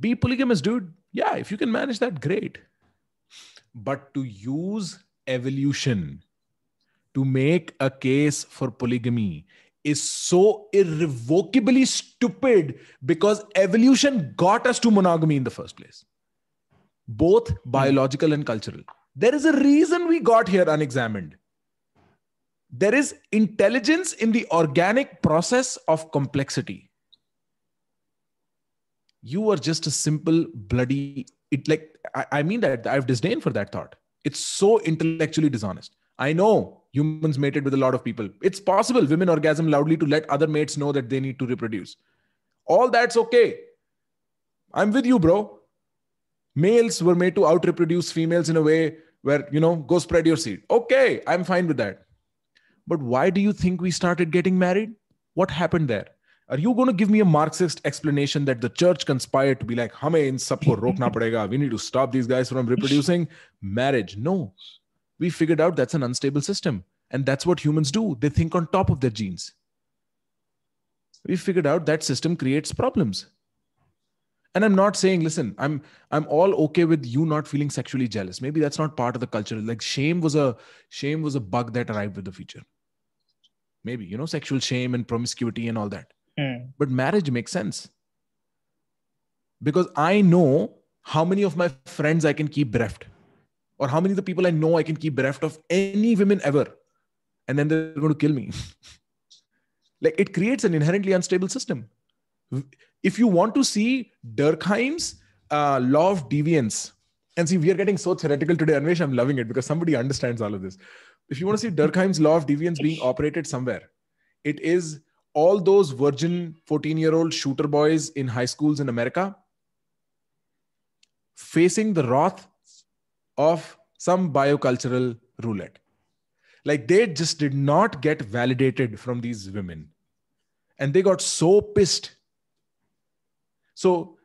Be polygamous, dude. Yeah, if you can manage that, great. But to use evolution to make a case for polygamy is so irrevocably stupid because evolution got us to monogamy in the first place, both biological and cultural. There is a reason we got here unexamined. There is intelligence in the organic process of complexity. You are just a simple bloody it like I, I mean that I have disdain for that thought. It's so intellectually dishonest. I know humans mated with a lot of people. It's possible women orgasm loudly to let other mates know that they need to reproduce. All that's okay. I'm with you, bro. Males were made to out reproduce females in a way where, you know, go spread your seed. Okay, I'm fine with that. But why do you think we started getting married? What happened there? Are you going to give me a Marxist explanation that the church conspired to be like, Hame sabko rokna padega. we need to stop these guys from reproducing? Marriage. No, we figured out that's an unstable system. And that's what humans do. They think on top of their genes. We figured out that system creates problems. And I'm not saying, listen, I'm I'm all okay with you not feeling sexually jealous. Maybe that's not part of the culture. Like shame was a shame was a bug that arrived with the feature. Maybe, you know, sexual shame and promiscuity and all that. Mm. But marriage makes sense. Because I know how many of my friends I can keep bereft or how many of the people I know I can keep bereft of any women ever, and then they're going to kill me. like it creates an inherently unstable system. If you want to see Durkheim's uh, law of deviance, and see, we are getting so theoretical today, Anvesh, I'm loving it because somebody understands all of this. If you want to see Durkheim's law of deviance being operated somewhere, it is all those virgin 14 year old shooter boys in high schools in America facing the wrath of some biocultural roulette. Like they just did not get validated from these women. And they got so pissed. So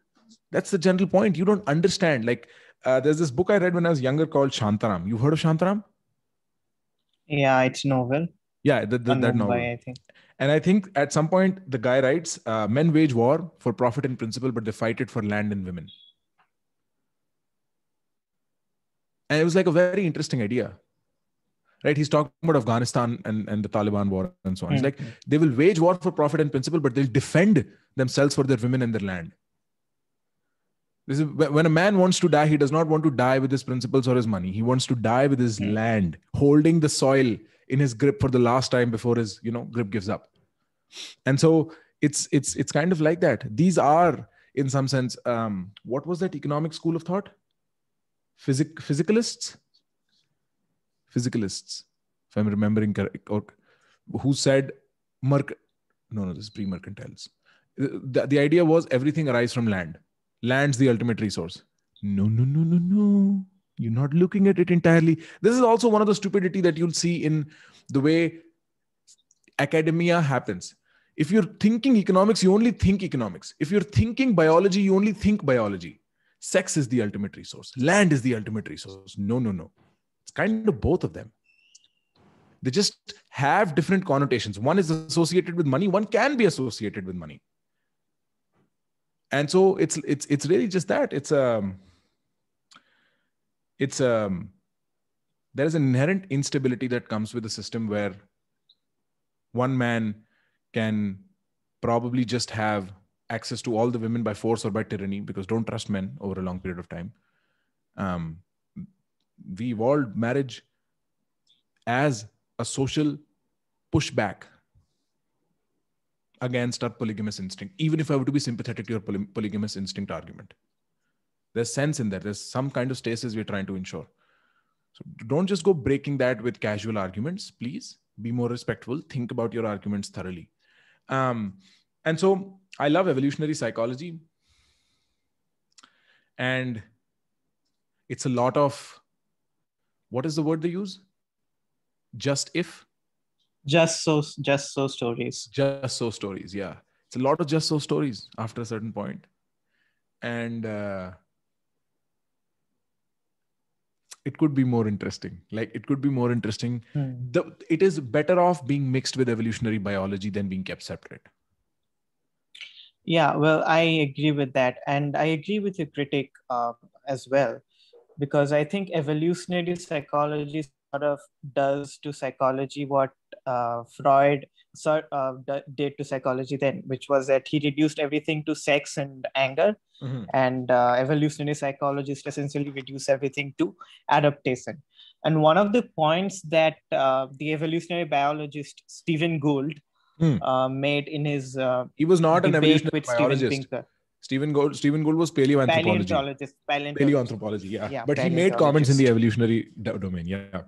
that's the general point. You don't understand. Like uh, there's this book I read when I was younger called Shantaram. You've heard of Shantaram? Yeah, it's novel. Yeah, the, the, that novel. By, I think. And I think at some point the guy writes, uh, "Men wage war for profit and principle, but they fight it for land and women." And it was like a very interesting idea. Right? He's talking about Afghanistan and, and the Taliban war and so on. It's mm-hmm. like they will wage war for profit and principle, but they'll defend themselves for their women and their land. This is when a man wants to die, he does not want to die with his principles or his money. He wants to die with his mm-hmm. land, holding the soil in his grip for the last time before his, you know, grip gives up. And so it's it's it's kind of like that. These are, in some sense, um, what was that economic school of thought? physic physicalists physicalists if i'm remembering correct or who said merc no no this is pre-mercantiles the, the idea was everything arises from land land's the ultimate resource no no no no no you're not looking at it entirely this is also one of the stupidity that you'll see in the way academia happens if you're thinking economics you only think economics if you're thinking biology you only think biology sex is the ultimate resource, land is the ultimate resource. No, no, no. It's kind of both of them. They just have different connotations. One is associated with money, one can be associated with money. And so it's it's it's really just that. It's um it's um there is an inherent instability that comes with a system where one man can probably just have access to all the women by force or by tyranny because don't trust men over a long period of time. Um, we evolved marriage as a social pushback against our polygamous instinct, even if I were to be sympathetic to your poly- polygamous instinct argument. There's sense in that. There's some kind of stasis we're trying to ensure. So don't just go breaking that with casual arguments. Please be more respectful. Think about your arguments thoroughly. Um, and so I love evolutionary psychology. And it's a lot of what is the word they use? Just if? Just so just so stories. Just so stories, yeah. It's a lot of just so stories after a certain point. And uh, it could be more interesting like it could be more interesting hmm. the, it is better off being mixed with evolutionary biology than being kept separate yeah, well, I agree with that. And I agree with your critic uh, as well, because I think evolutionary psychology sort of does to psychology what uh, Freud sort of did to psychology then, which was that he reduced everything to sex and anger. Mm-hmm. And uh, evolutionary psychologists essentially reduce everything to adaptation. And one of the points that uh, the evolutionary biologist Stephen Gould hmm. Uh, made in his. Uh, he was not an evolutionary biologist. Stephen Gould. Stephen Gold was paleoanthropologist. Paleontologist. Paleoanthropology, yeah. yeah but he made comments in the evolutionary domain. Yeah.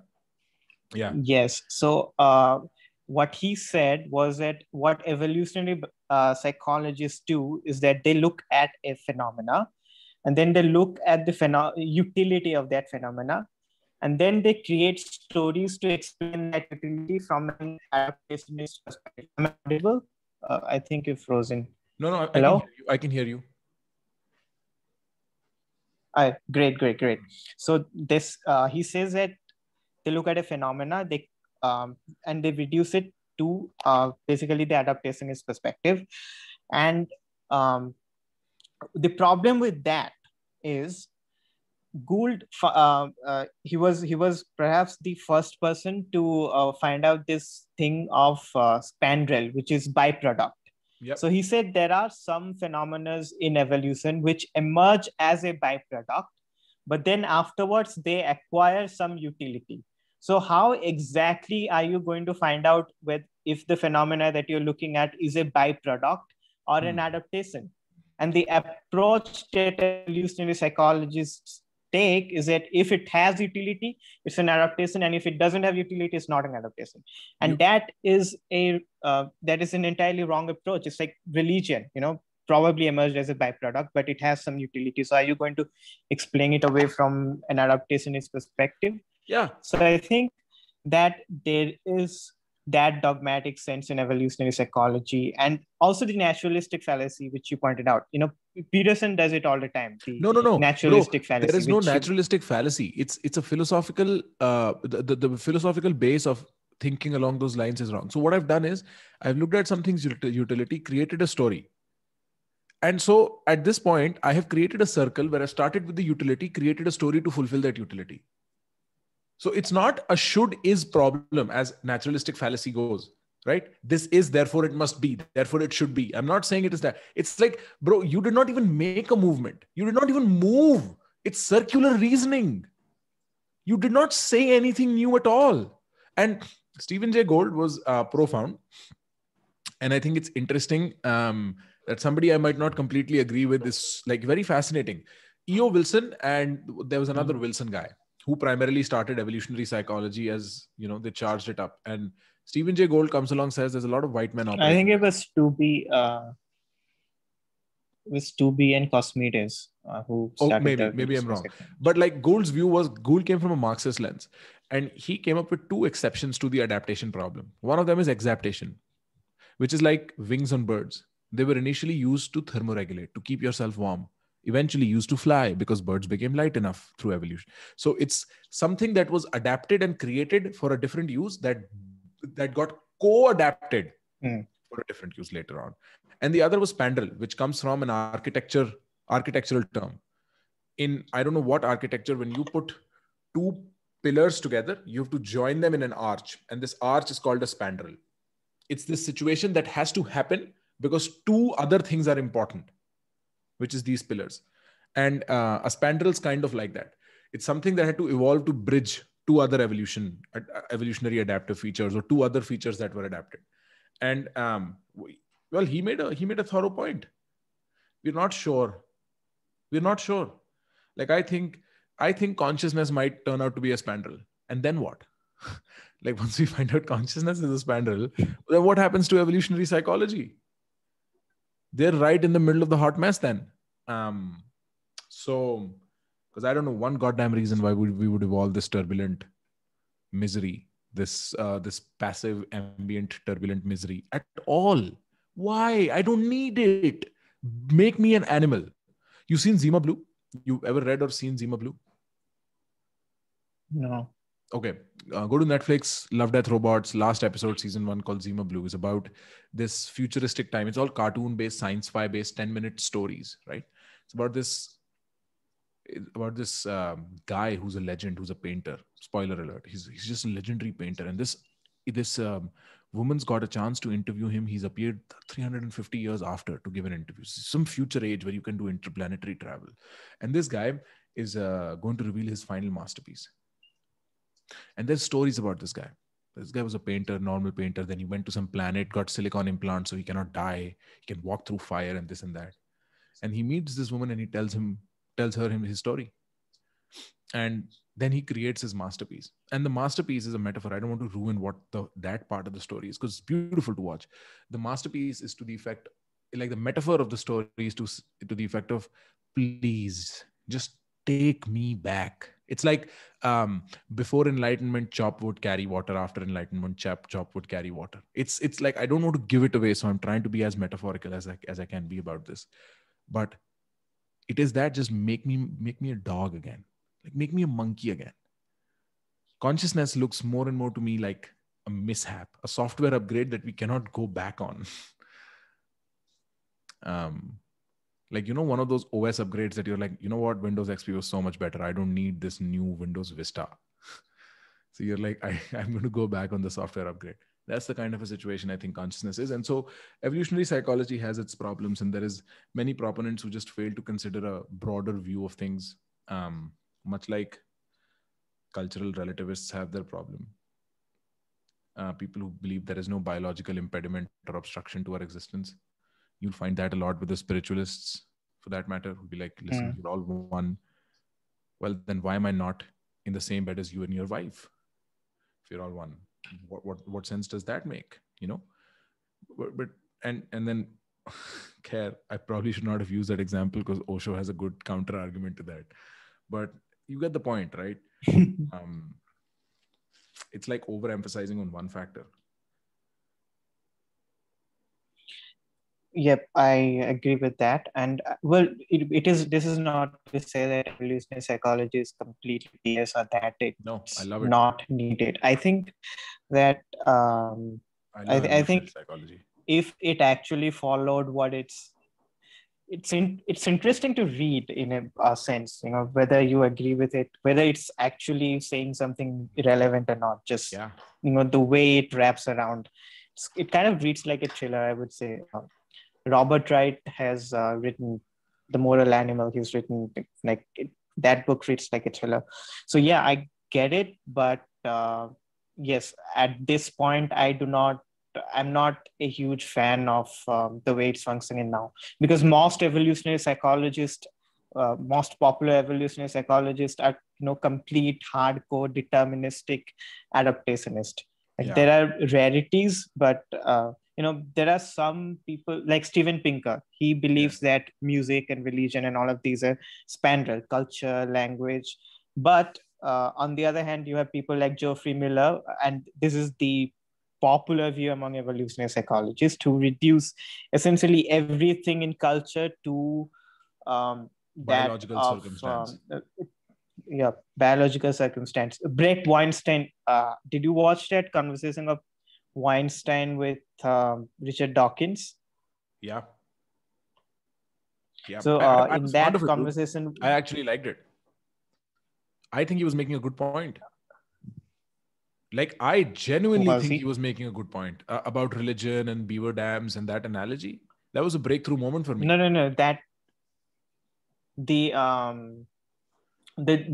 Yeah. Yes. So uh, what he said was that what evolutionary uh, psychologists do is that they look at a phenomena and then they look at the pheno- utility of that phenomena and then they create stories to explain that utility from an adaptationist perspective. Am I audible? Uh, I think you're frozen. No, no, I, Hello? I can hear you. I, can hear you. great, great, great. So this, uh, he says that they look at a phenomena, they um, and they reduce it to uh, basically the adaptationist perspective, and um, the problem with that is Gould, uh, uh, he was he was perhaps the first person to uh, find out this thing of uh, spandrel, which is byproduct. Yep. So he said there are some phenomena in evolution which emerge as a byproduct, but then afterwards they acquire some utility. So how exactly are you going to find out with if the phenomena that you're looking at is a byproduct or mm. an hmm. adaptation? And the approach that evolutionary psychologists take is that if it has utility, it's an adaptation, and if it doesn't have utility, it's not an adaptation. And that is a uh, that is an entirely wrong approach. It's like religion, you know, probably emerged as a byproduct, but it has some utility. So are you going to explain it away from an adaptationist perspective? Yeah. So I think that there is that dogmatic sense in evolutionary psychology and also the naturalistic fallacy which you pointed out you know Peterson does it all the time. The no, no, no. Naturalistic no, fallacy. There is no naturalistic fallacy. It's it's a philosophical uh, the, the, the philosophical base of thinking along those lines is wrong. So what I've done is I've looked at something's utility, created a story. And so at this point, I have created a circle where I started with the utility, created a story to fulfill that utility. So it's not a should is problem as naturalistic fallacy goes right this is therefore it must be therefore it should be i'm not saying it is that it's like bro you did not even make a movement you did not even move it's circular reasoning you did not say anything new at all and stephen jay gold was uh, profound and i think it's interesting um, that somebody i might not completely agree with is like very fascinating eo wilson and there was another hmm. wilson guy who primarily started evolutionary psychology as you know they charged it up and Stephen J. Gold comes along says there's a lot of white men operating. I think it was to be uh, was to be and Cosmides uh, who oh, maybe maybe I'm wrong, but like Gould's view was Gould came from a Marxist lens, and he came up with two exceptions to the adaptation problem. One of them is exaptation, which is like wings on birds. They were initially used to thermoregulate to keep yourself warm eventually used to fly because birds became light enough through evolution. So it's something that was adapted and created for a different use that that got co-adapted mm. for a different use later on and the other was spandrel, which comes from an architecture architectural term in i don't know what architecture when you put two pillars together you have to join them in an arch and this arch is called a spandrel it's this situation that has to happen because two other things are important which is these pillars and uh, a spandrel is kind of like that it's something that had to evolve to bridge two other evolution uh, evolutionary adaptive features or two other features that were adapted and um, well he made a he made a thorough point we're not sure we're not sure like i think i think consciousness might turn out to be a spandrel and then what like once we find out consciousness is a spandrel then what happens to evolutionary psychology they're right in the middle of the hot mess then um, so because I don't know one goddamn reason why we, would evolve this turbulent misery, this uh, this passive ambient turbulent misery at all. Why? I don't need it. Make me an animal. You seen Zima Blue? You ever read or seen Zima Blue? No. Okay. Uh, go to Netflix, Love Death Robots, last episode, season one called Zima Blue is about this futuristic time. It's all cartoon based, science fi based, 10 minute stories, right? It's about this about this um, guy who's a legend, who's a painter. Spoiler alert: he's he's just a legendary painter, and this this um, woman's got a chance to interview him. He's appeared 350 years after to give an interview. Some future age where you can do interplanetary travel, and this guy is uh, going to reveal his final masterpiece. And there's stories about this guy. This guy was a painter, normal painter. Then he went to some planet, got silicon implants so he cannot die. He can walk through fire and this and that. And he meets this woman and he tells him tells her him his story and then he creates his masterpiece and the masterpiece is a metaphor i don't want to ruin what the that part of the story is because it's beautiful to watch the masterpiece is to the effect like the metaphor of the story is to to the effect of please just take me back it's like um, before enlightenment chop would carry water after enlightenment chop chop would carry water it's it's like i don't want to give it away so i'm trying to be as metaphorical as i as i can be about this but it is that just make me make me a dog again like make me a monkey again consciousness looks more and more to me like a mishap a software upgrade that we cannot go back on um like you know one of those os upgrades that you're like you know what windows xp was so much better i don't need this new windows vista so you're like I, i'm going to go back on the software upgrade that's the kind of a situation i think consciousness is and so evolutionary psychology has its problems and there is many proponents who just fail to consider a broader view of things um, much like cultural relativists have their problem uh, people who believe there is no biological impediment or obstruction to our existence you'll find that a lot with the spiritualists for that matter who be like listen mm. you're all one well then why am i not in the same bed as you and your wife if you're all one what, what, what sense does that make? You know, but, but and, and then care, I probably should not have used that example because Osho has a good counter argument to that, but you get the point, right? um, it's like overemphasizing on one factor. Yep, I agree with that. And uh, well, it, it is. This is not to say that evolutionary psychology is completely BS or that it's no, I love it. not needed. I think that um, I, I, I think psychology. if it actually followed what it's it's in, it's interesting to read in a, a, sense you know whether you agree with it whether it's actually saying something relevant or not just yeah. you know the way it wraps around it kind of reads like a thriller i would say Robert Wright has uh, written The Moral Animal. He's written like that book reads like a thriller. So yeah, I get it, but uh, yes, at this point, I do not. I'm not a huge fan of um, the way it's functioning now because most evolutionary psychologists, uh, most popular evolutionary psychologists are you know complete hardcore deterministic adaptationist. Like yeah. there are rarities, but uh, you know there are some people like steven pinker he believes yeah. that music and religion and all of these are spandrel culture language but uh, on the other hand you have people like geoffrey miller and this is the popular view among evolutionary psychologists to reduce essentially everything in culture to um, biological of, circumstance um, yeah biological circumstance brett weinstein uh, did you watch that conversation of Weinstein with um, Richard Dawkins. Yeah. Yeah. So uh, I, I in that conversation, I actually liked it. I think he was making a good point. Like I genuinely think he? he? was making a good point uh, about religion and beaver dams and that analogy. That was a breakthrough moment for me. No, no, no. That the um the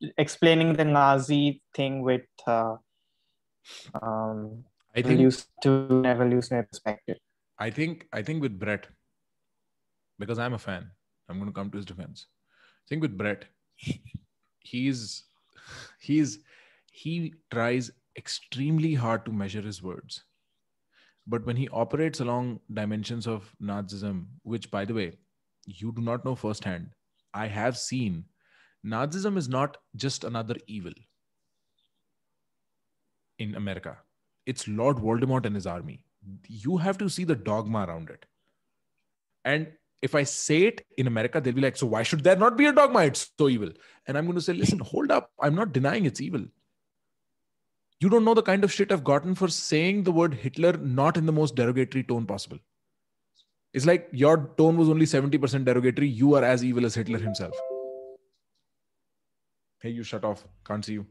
the explaining the Nazi thing with uh, um I think used to evolutionary perspective. I think I think with Brett, because I'm a fan, I'm going to come to his defense. I think with Brett, he's he's he tries extremely hard to measure his words, but when he operates along dimensions of Nazism, which by the way, you do not know firsthand, I have seen. Nazism is not just another evil in America it's Lord Voldemort and his army. You have to see the dogma around it. And if I say it in America, they'll be like, so why should there not be a dogma? It's so evil. And I'm going to say, listen, hold up. I'm not denying it's evil. You don't know the kind of shit I've gotten for saying the word Hitler not in the most derogatory tone possible. It's like your tone was only 70% derogatory. You are as evil as Hitler himself. Hey, you shut off. Can't see you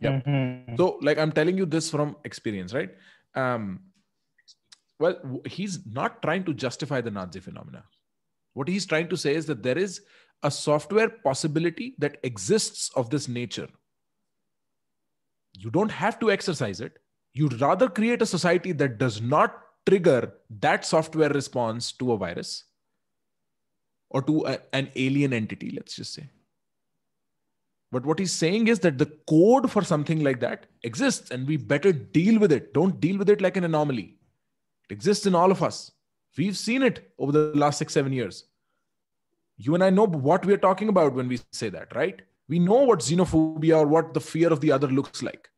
yeah mm-hmm. so like i'm telling you this from experience right um well he's not trying to justify the nazi phenomena what he's trying to say is that there is a software possibility that exists of this nature you don't have to exercise it you'd rather create a society that does not trigger that software response to a virus or to a, an alien entity let's just say but what he's saying is that the code for something like that exists and we better deal with it. Don't deal with it like an anomaly. It exists in all of us. We've seen it over the last six, seven years. You and I know what we're talking about when we say that, right? We know what xenophobia or what the fear of the other looks like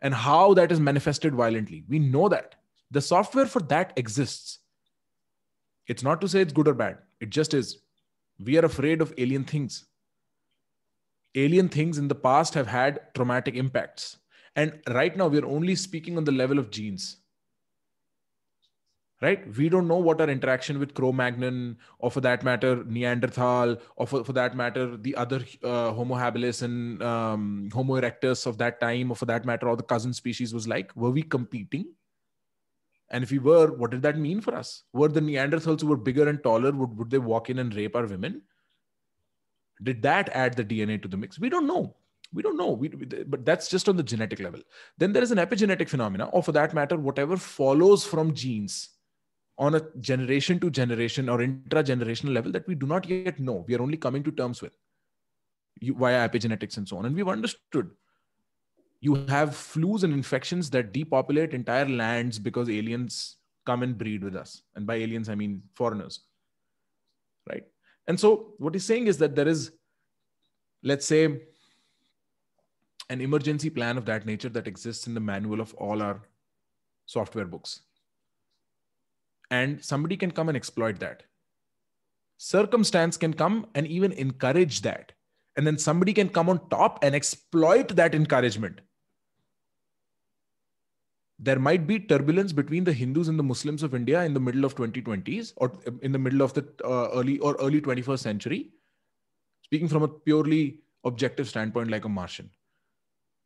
and how that is manifested violently. We know that. The software for that exists. It's not to say it's good or bad, it just is. We are afraid of alien things alien things in the past have had traumatic impacts. And right now, we're only speaking on the level of genes. Right? We don't know what our interaction with Cro Magnon, or for that matter, Neanderthal, or for, for that matter, the other uh, Homo habilis and um, Homo erectus of that time, or for that matter, all the cousin species was like. Were we competing? And if we were, what did that mean for us? Were the Neanderthals who were bigger and taller, would, would they walk in and rape our women? Did that add the DNA to the mix? We don't know. We don't know. We, but that's just on the genetic level. Then there is an epigenetic phenomena, or for that matter, whatever follows from genes on a generation to generation or intra-generational level that we do not yet know. We are only coming to terms with you, via epigenetics and so on. And we've understood you have flus and infections that depopulate entire lands because aliens come and breed with us. And by aliens, I mean foreigners and so, what he's saying is that there is, let's say, an emergency plan of that nature that exists in the manual of all our software books. And somebody can come and exploit that. Circumstance can come and even encourage that. And then somebody can come on top and exploit that encouragement there might be turbulence between the Hindus and the Muslims of India in the middle of 2020s or in the middle of the uh, early or early 21st century. Speaking from a purely objective standpoint, like a Martian.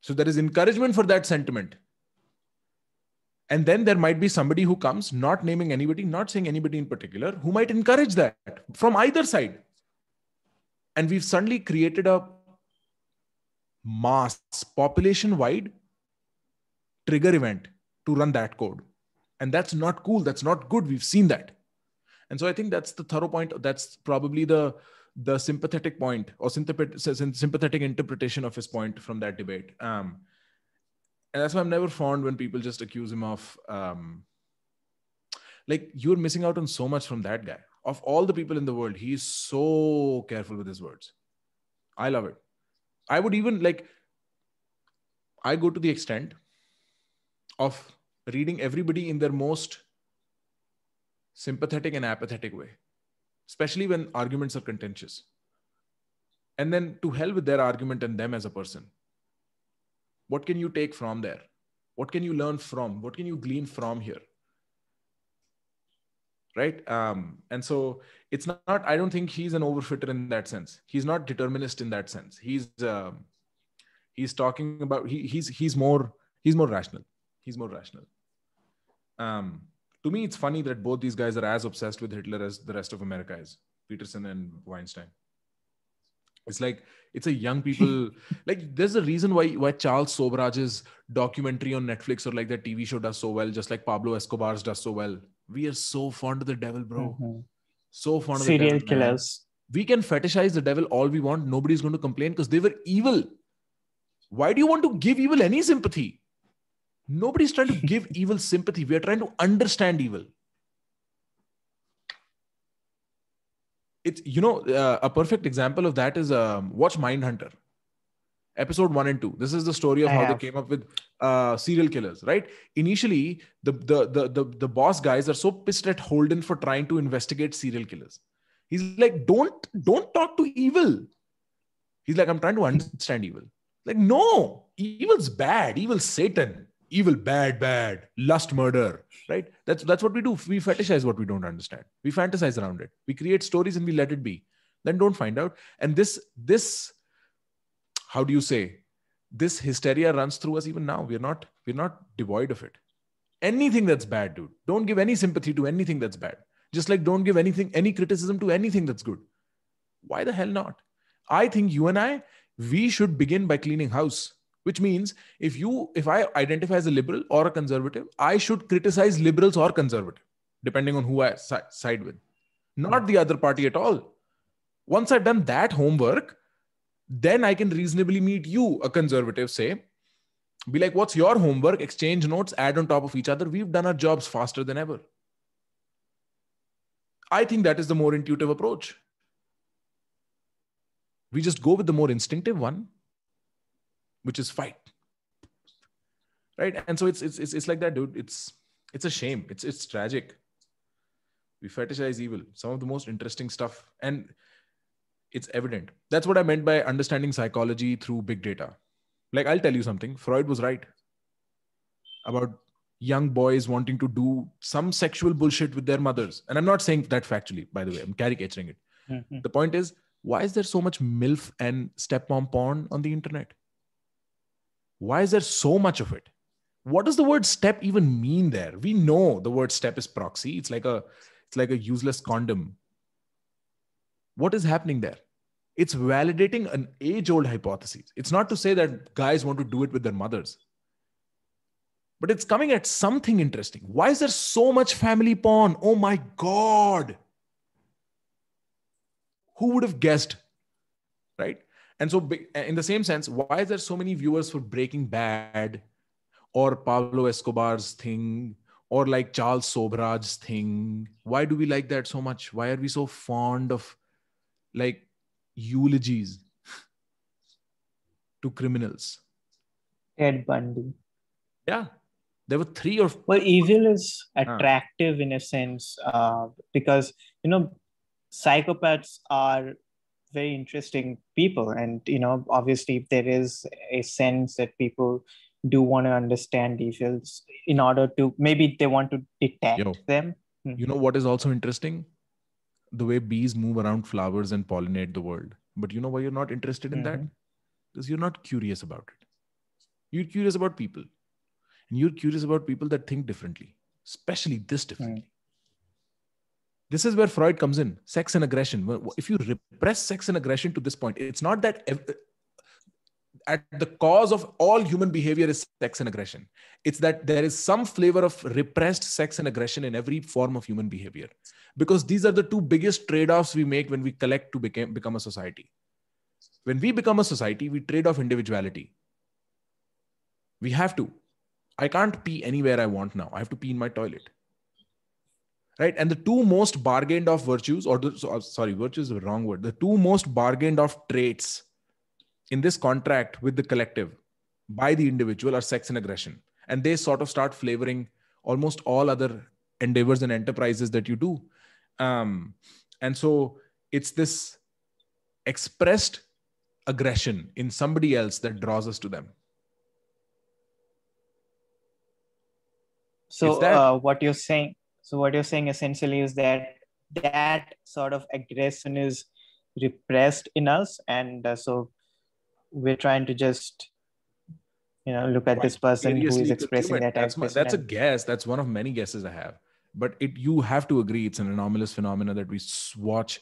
So there is encouragement for that sentiment. And then there might be somebody who comes, not naming anybody, not saying anybody in particular, who might encourage that from either side. And we've suddenly created a mass, population wide trigger event to run that code. And that's not cool. That's not good. We've seen that. And so I think that's the thorough point. That's probably the the sympathetic point or sympathetic interpretation of his point from that debate. Um, and that's why I'm never fond when people just accuse him of um, like you're missing out on so much from that guy. Of all the people in the world, he's so careful with his words. I love it. I would even like I go to the extent of reading everybody in their most sympathetic and apathetic way, especially when arguments are contentious. And then to hell with their argument and them as a person. What can you take from there? What can you learn from? What can you glean from here? Right. Um, and so it's not, not, I don't think he's an overfitter in that sense. He's not determinist in that sense. He's, uh, he's talking about, he, he's, he's more, he's more rational. He's more rational. Um, to me, it's funny that both these guys are as obsessed with Hitler as the rest of America is Peterson and Weinstein. It's like it's a young people like there's a reason why why Charles Sobraj's documentary on Netflix or like that TV show does so well, just like Pablo Escobar's does so well. We are so fond of the devil, bro. Mm-hmm. So fond of serial devil, killers. Man. We can fetishize the devil all we want. Nobody's going to complain because they were evil. Why do you want to give evil any sympathy? Nobody's trying to give evil sympathy. We are trying to understand evil. It's you know uh, a perfect example of that is um, watch Mindhunter, episode one and two. This is the story of I how have. they came up with uh, serial killers. Right? Initially, the, the the the the boss guys are so pissed at Holden for trying to investigate serial killers. He's like, don't don't talk to evil. He's like, I'm trying to understand evil. Like, no, evil's bad. Evil's Satan evil, bad, bad, lust, murder, right? That's that's what we do. We fetishize what we don't understand. We fantasize around it. We create stories and we let it be. Then don't find out. And this this how do you say this hysteria runs through us even now. We're not we're not devoid of it. Anything that's bad, dude. Don't give any sympathy to anything that's bad. Just like don't give anything any criticism to anything that's good. Why the hell not? I think you and I we should begin by cleaning house which means if you if i identify as a liberal or a conservative i should criticize liberals or conservative depending on who i si- side with not the other party at all once i've done that homework then i can reasonably meet you a conservative say be like what's your homework exchange notes add on top of each other we've done our jobs faster than ever i think that is the more intuitive approach we just go with the more instinctive one which is fight right and so it's it's it's, it's like that dude it's it's a shame it's it's tragic we fetishize evil some of the most interesting stuff and it's evident that's what i meant by understanding psychology through big data like i'll tell you something freud was right about young boys wanting to do some sexual bullshit with their mothers and i'm not saying that factually by the way i'm caricaturing it mm-hmm. the point is why is there so much milf and stepmom porn on the internet why is there so much of it? What does the word step even mean there? We know the word step is proxy. It's like a it's like a useless condom. What is happening there? It's validating an age-old hypothesis. It's not to say that guys want to do it with their mothers. But it's coming at something interesting. Why is there so much family porn? Oh my god. Who would have guessed? Right? And so, in the same sense, why is there so many viewers for Breaking Bad or Pablo Escobar's thing or like Charles Sobraj's thing? Why do we like that so much? Why are we so fond of like eulogies to criminals? Ted Bundy. Yeah. There were three or four. Well, evil is attractive in a sense uh, because, you know, psychopaths are very interesting people and you know obviously there is a sense that people do want to understand details in order to maybe they want to detect you know, them mm-hmm. you know what is also interesting the way bees move around flowers and pollinate the world but you know why you're not interested in mm-hmm. that because you're not curious about it you're curious about people and you're curious about people that think differently especially this differently mm this is where freud comes in sex and aggression if you repress sex and aggression to this point it's not that ev- at the cause of all human behavior is sex and aggression it's that there is some flavor of repressed sex and aggression in every form of human behavior because these are the two biggest trade-offs we make when we collect to become, become a society when we become a society we trade off individuality we have to i can't pee anywhere i want now i have to pee in my toilet right and the two most bargained of virtues or the, so, uh, sorry virtues is the wrong word the two most bargained of traits in this contract with the collective by the individual are sex and aggression and they sort of start flavoring almost all other endeavors and enterprises that you do um, and so it's this expressed aggression in somebody else that draws us to them so uh, what you're saying so what you're saying essentially is that that sort of aggression is repressed in us, and uh, so we're trying to just you know look at this person who is expressing that that's, my, that's a guess that's one of many guesses i have but it you have to agree it's an anomalous phenomenon that we swatch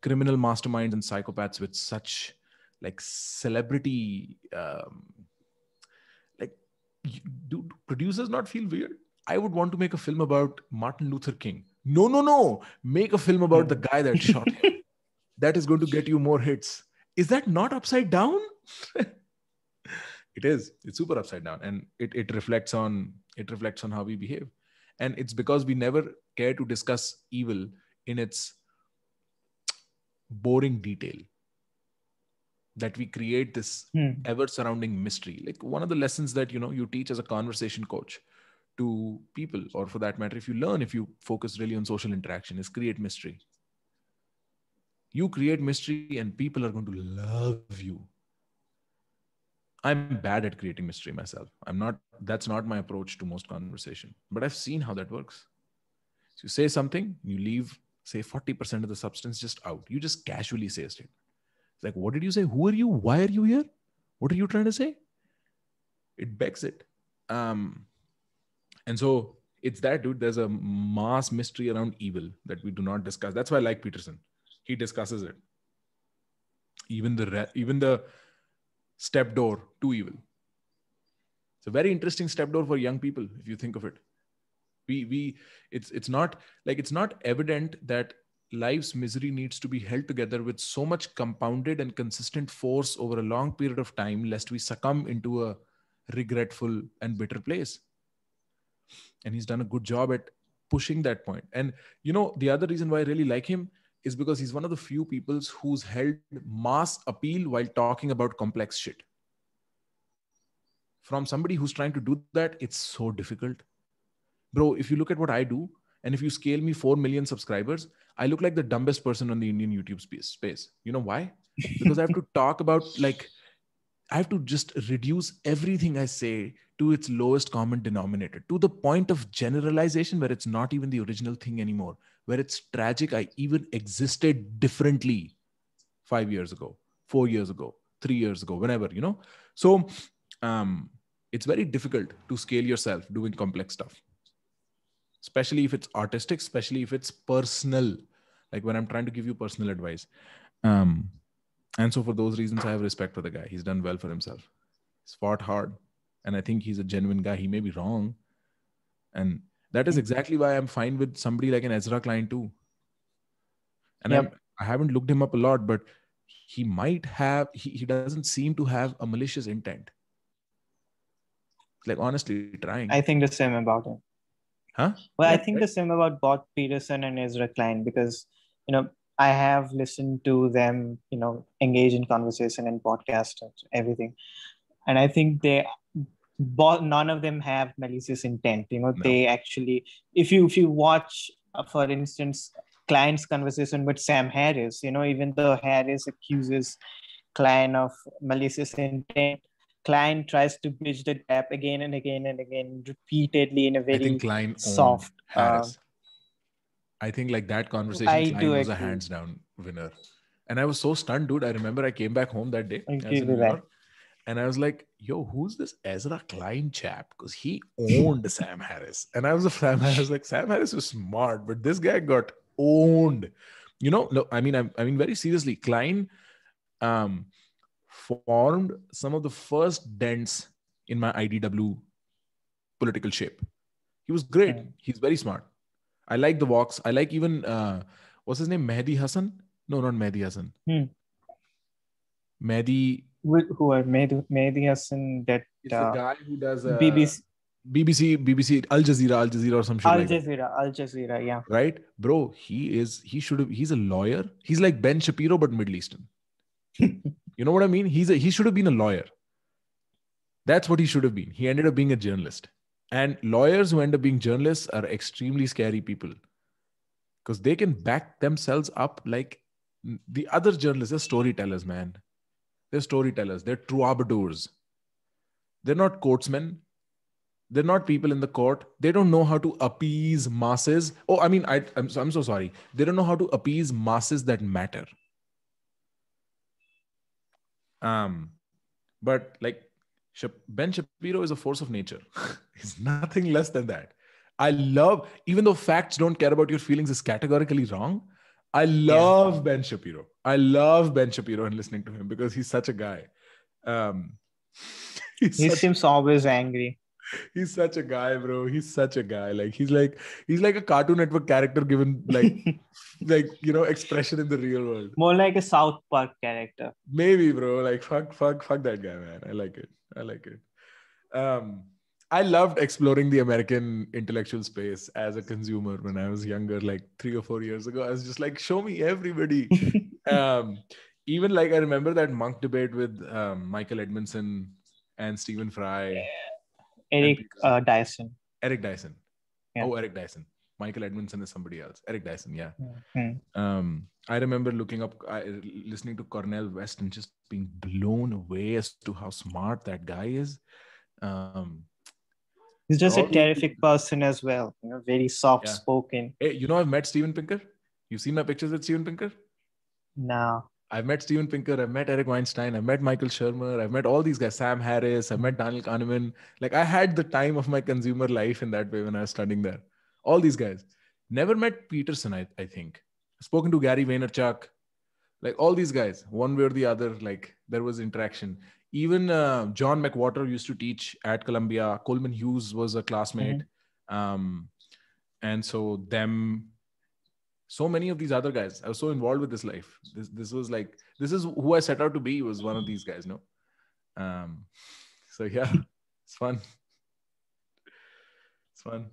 criminal masterminds and psychopaths with such like celebrity um, like do, do producers not feel weird I would want to make a film about Martin Luther King. No, no, no. Make a film about the guy that shot him. that is going to get you more hits. Is that not upside down? it is. It's super upside down. And it, it reflects on it reflects on how we behave. And it's because we never care to discuss evil in its boring detail that we create this hmm. ever surrounding mystery like one of the lessons that you know you teach as a conversation coach to people or for that matter if you learn if you focus really on social interaction is create mystery you create mystery and people are going to love you i'm bad at creating mystery myself i'm not that's not my approach to most conversation but i've seen how that works so you say something you leave say 40% of the substance just out you just casually say a statement it's like what did you say who are you why are you here what are you trying to say it begs it um, and so it's that dude. There's a mass mystery around evil that we do not discuss. That's why I like Peterson. He discusses it. Even the re- even the step door to evil. It's a very interesting step door for young people if you think of it. We we it's it's not like it's not evident that life's misery needs to be held together with so much compounded and consistent force over a long period of time lest we succumb into a regretful and bitter place and he's done a good job at pushing that point and you know the other reason why i really like him is because he's one of the few peoples who's held mass appeal while talking about complex shit from somebody who's trying to do that it's so difficult bro if you look at what i do and if you scale me 4 million subscribers i look like the dumbest person on the indian youtube space, space. you know why because i have to talk about like i have to just reduce everything i say to its lowest common denominator to the point of generalization where it's not even the original thing anymore where it's tragic i even existed differently 5 years ago 4 years ago 3 years ago whenever you know so um it's very difficult to scale yourself doing complex stuff especially if it's artistic especially if it's personal like when i'm trying to give you personal advice um and so for those reasons i have respect for the guy he's done well for himself he's fought hard and i think he's a genuine guy he may be wrong and that is hmm. exactly why i'm fine with somebody like an ezra klein too and yep. i haven't looked him up a lot but he might have he, he doesn't seem to have a malicious intent like honestly trying i think the same about him huh well yeah, i think right? the same about both peterson and ezra klein because you know i have listened to them you know engage in conversation and podcast and everything and i think they both, none of them have malicious intent. You know, no. they actually, if you if you watch, uh, for instance, Klein's conversation with Sam Harris, you know, even though Harris accuses Klein of malicious intent, Klein tries to bridge the gap again and again and again, repeatedly in a very Klein soft. Uh, Harris. Uh, I think like that conversation, I was agree. a hands down winner. And I was so stunned, dude. I remember I came back home that day. York, and I was like, yo, who's this Ezra Klein chap? Because he owned Sam Harris. And I was, a fan. Sam Harris, like, Sam Harris was smart, but this guy got owned. You know, look, I mean, I, I mean, very seriously, Klein um, formed some of the first dents in my IDW political shape. He was great. He's very smart. I like the walks. I like even, uh, what's his name? Mehdi Hassan? No, not Mehdi Hassan. Hmm. Mehdi who are made Mehdi Hassan that it's uh, guy who does uh, BBC BBC, BBC, Al Jazeera, Al Jazeera, or some shit. Al like Jazeera, that. Al Jazeera, yeah. Right, bro. He is. He should have. He's a lawyer. He's like Ben Shapiro, but Middle Eastern. you know what I mean? He's a. He should have been a lawyer. That's what he should have been. He ended up being a journalist. And lawyers who end up being journalists are extremely scary people because they can back themselves up like the other journalists are storytellers, man. They're storytellers, they're troubadours. They're not courtsmen. They're not people in the court. They don't know how to appease masses. Oh, I mean, I, am so, I'm so sorry. They don't know how to appease masses that matter. Um, but like Ben Shapiro is a force of nature. He's nothing less than that. I love, even though facts don't care about your feelings is categorically wrong, I love yeah. Ben Shapiro. I love Ben Shapiro and listening to him because he's such a guy. Um, he such, seems always angry. He's such a guy, bro. He's such a guy. Like he's like he's like a Cartoon Network character given like like you know expression in the real world. More like a South Park character. Maybe, bro. Like fuck, fuck, fuck that guy, man. I like it. I like it. Um, I loved exploring the American intellectual space as a consumer when I was younger, like three or four years ago. I was just like, show me everybody. um, even like I remember that monk debate with um, Michael Edmondson and Stephen Fry, Eric uh, Dyson. Eric Dyson. Yeah. Oh, Eric Dyson. Michael Edmondson is somebody else. Eric Dyson, yeah. Mm-hmm. Um, I remember looking up, listening to Cornell West and just being blown away as to how smart that guy is. Um, He's just a terrific person as well. You know, very soft spoken. Yeah. Hey, you know, I've met Steven Pinker. You've seen my pictures with Steven Pinker? No. I've met Steven Pinker, I've met Eric Weinstein, I've met Michael Shermer, I've met all these guys, Sam Harris, I've met Daniel Kahneman. Like I had the time of my consumer life in that way when I was studying there. All these guys. Never met Peterson, I, I think. Spoken to Gary Vaynerchuk, like all these guys, one way or the other, like there was interaction even uh, John McWhorter used to teach at Columbia. Coleman Hughes was a classmate, mm-hmm. um, and so them, so many of these other guys. I was so involved with this life. This this was like this is who I set out to be. Was one of these guys, no? Um, so yeah, it's fun. It's fun.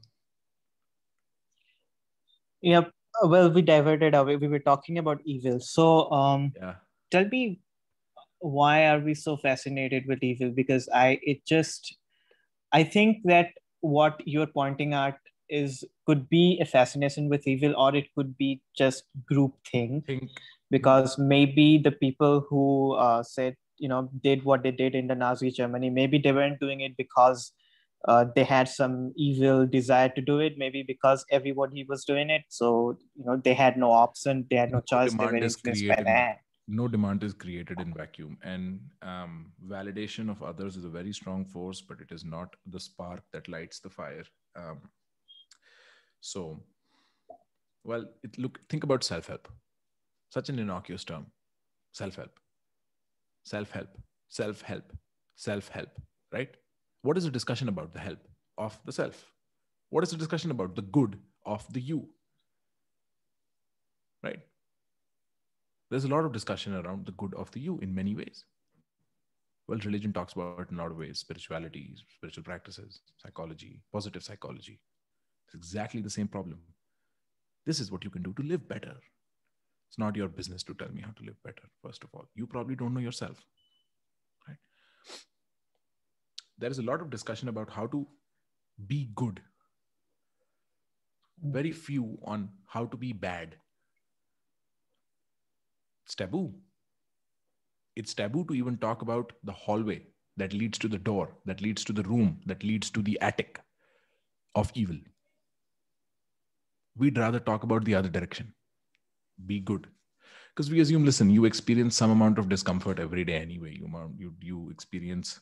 Yep. Uh, well, we diverted away. We were talking about evil. So um, yeah. tell me why are we so fascinated with evil because i it just i think that what you're pointing at is could be a fascination with evil or it could be just group thing think. because maybe the people who uh, said you know did what they did in the nazi germany maybe they weren't doing it because uh, they had some evil desire to do it maybe because everybody was doing it so you know they had no option they had no choice demand they were influenced by that no demand is created in vacuum and um, validation of others is a very strong force but it is not the spark that lights the fire um, so well it, look think about self-help such an innocuous term self-help self-help self-help self-help right what is the discussion about the help of the self what is the discussion about the good of the you right there's a lot of discussion around the good of the you in many ways. Well, religion talks about it in a lot of ways spirituality, spiritual practices, psychology, positive psychology. It's exactly the same problem. This is what you can do to live better. It's not your business to tell me how to live better, first of all. You probably don't know yourself. Right? There is a lot of discussion about how to be good. Very few on how to be bad it's taboo. It's taboo to even talk about the hallway that leads to the door, that leads to the room, that leads to the attic of evil. We'd rather talk about the other direction. Be good. Because we assume, listen, you experience some amount of discomfort every day anyway. You, you, you experience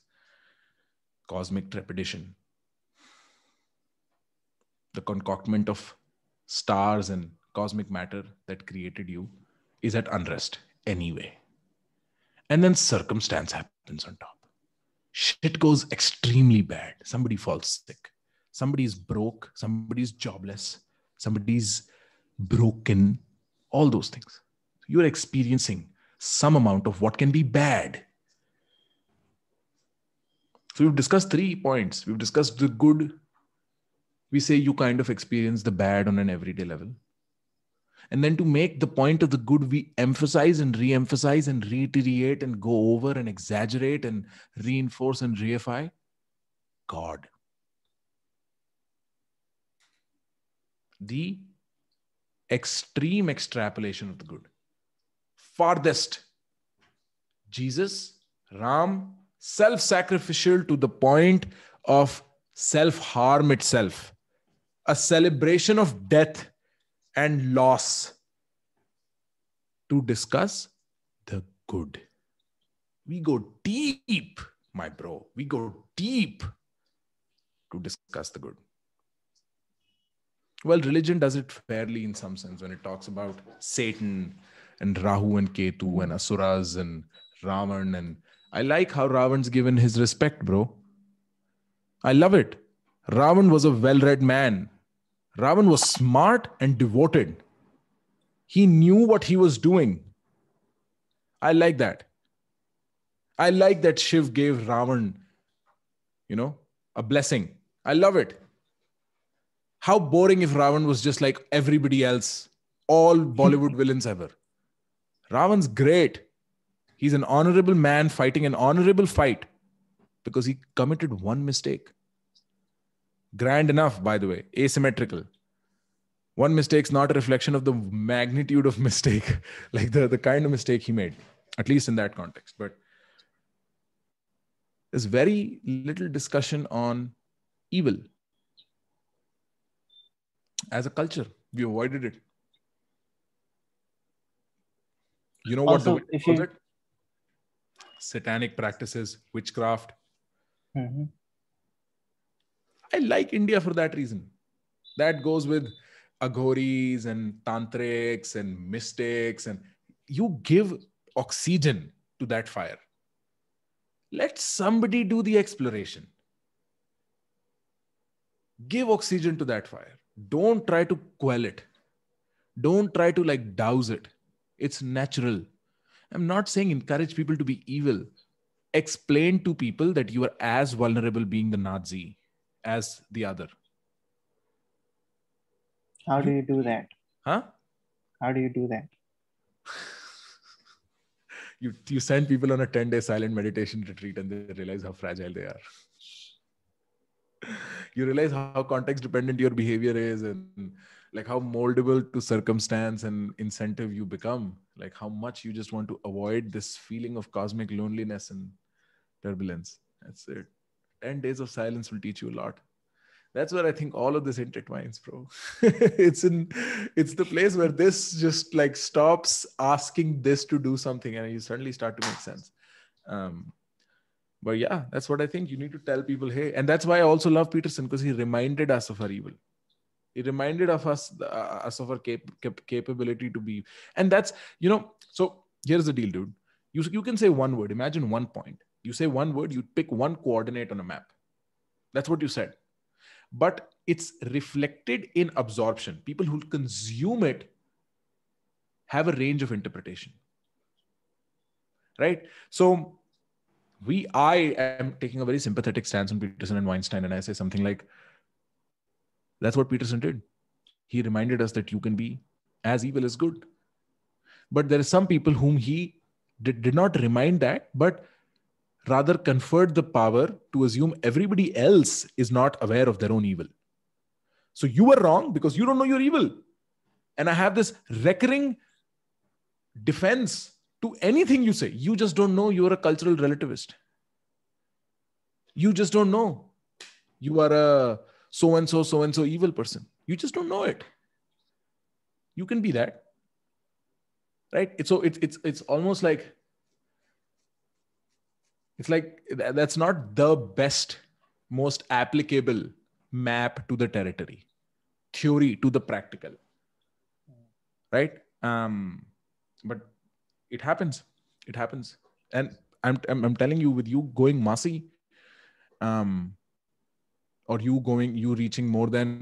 cosmic trepidation, the concoctment of stars and cosmic matter that created you is at unrest anyway. And then circumstance happens on top. Shit goes extremely bad. Somebody falls sick. Somebody's broke. Somebody's jobless. Somebody's broken. All those things. You're experiencing some amount of what can be bad. So we've discussed three points. We've discussed the good. We say you kind of experience the bad on an everyday level. And then to make the point of the good, we emphasize and re emphasize and reiterate and go over and exaggerate and reinforce and reify God. The extreme extrapolation of the good, farthest. Jesus, Ram, self sacrificial to the point of self harm itself, a celebration of death and loss to discuss the good. We go deep, my bro. We go deep to discuss the good. Well, religion does it fairly in some sense when it talks about Satan and Rahu and Ketu and Asuras and Ravan. And I like how Ravan's given his respect, bro. I love it. Ravan was a well read man. Ravan was smart and devoted. He knew what he was doing. I like that. I like that Shiv gave Ravan, you know, a blessing. I love it. How boring if Ravan was just like everybody else, all Bollywood villains ever. Ravan's great. He's an honorable man fighting an honorable fight because he committed one mistake. Grand enough, by the way, asymmetrical. One mistake's not a reflection of the magnitude of mistake, like the, the kind of mistake he made, at least in that context. But there's very little discussion on evil. As a culture, we avoided it. You know what also, the way you... Satanic practices, witchcraft. Mm-hmm. I like India for that reason. That goes with agoris and tantrics and mystics, and you give oxygen to that fire. Let somebody do the exploration. Give oxygen to that fire. Don't try to quell it. Don't try to like douse it. It's natural. I'm not saying encourage people to be evil. Explain to people that you are as vulnerable being the Nazi as the other. How do you do that? Huh? How do you do that? you you send people on a 10 day silent meditation retreat and they realize how fragile they are. you realize how context dependent your behavior is and like how moldable to circumstance and incentive you become like how much you just want to avoid this feeling of cosmic loneliness and turbulence that's it 10 days of silence will teach you a lot that's where i think all of this intertwines bro it's in it's the place where this just like stops asking this to do something and you suddenly start to make sense um but yeah that's what i think you need to tell people hey and that's why i also love peterson because he reminded us of our evil he reminded of us uh, us of our cap- cap- capability to be and that's you know so here's the deal dude you, you can say one word imagine one point you say one word, you pick one coordinate on a map. That's what you said. But it's reflected in absorption. People who consume it have a range of interpretation. Right? So we I am taking a very sympathetic stance on Peterson and Weinstein, and I say something like, that's what Peterson did. He reminded us that you can be as evil as good. But there are some people whom he did, did not remind that, but rather conferred the power to assume everybody else is not aware of their own evil. So you were wrong because you don't know you're evil. And I have this recurring defense to anything you say. You just don't know you're a cultural relativist. You just don't know you are a so and so, so and so evil person. You just don't know it. You can be that. Right? It's so it's it's it's almost like it's like that's not the best most applicable map to the territory theory to the practical right um but it happens it happens and i'm i'm, I'm telling you with you going massy um or you going you reaching more than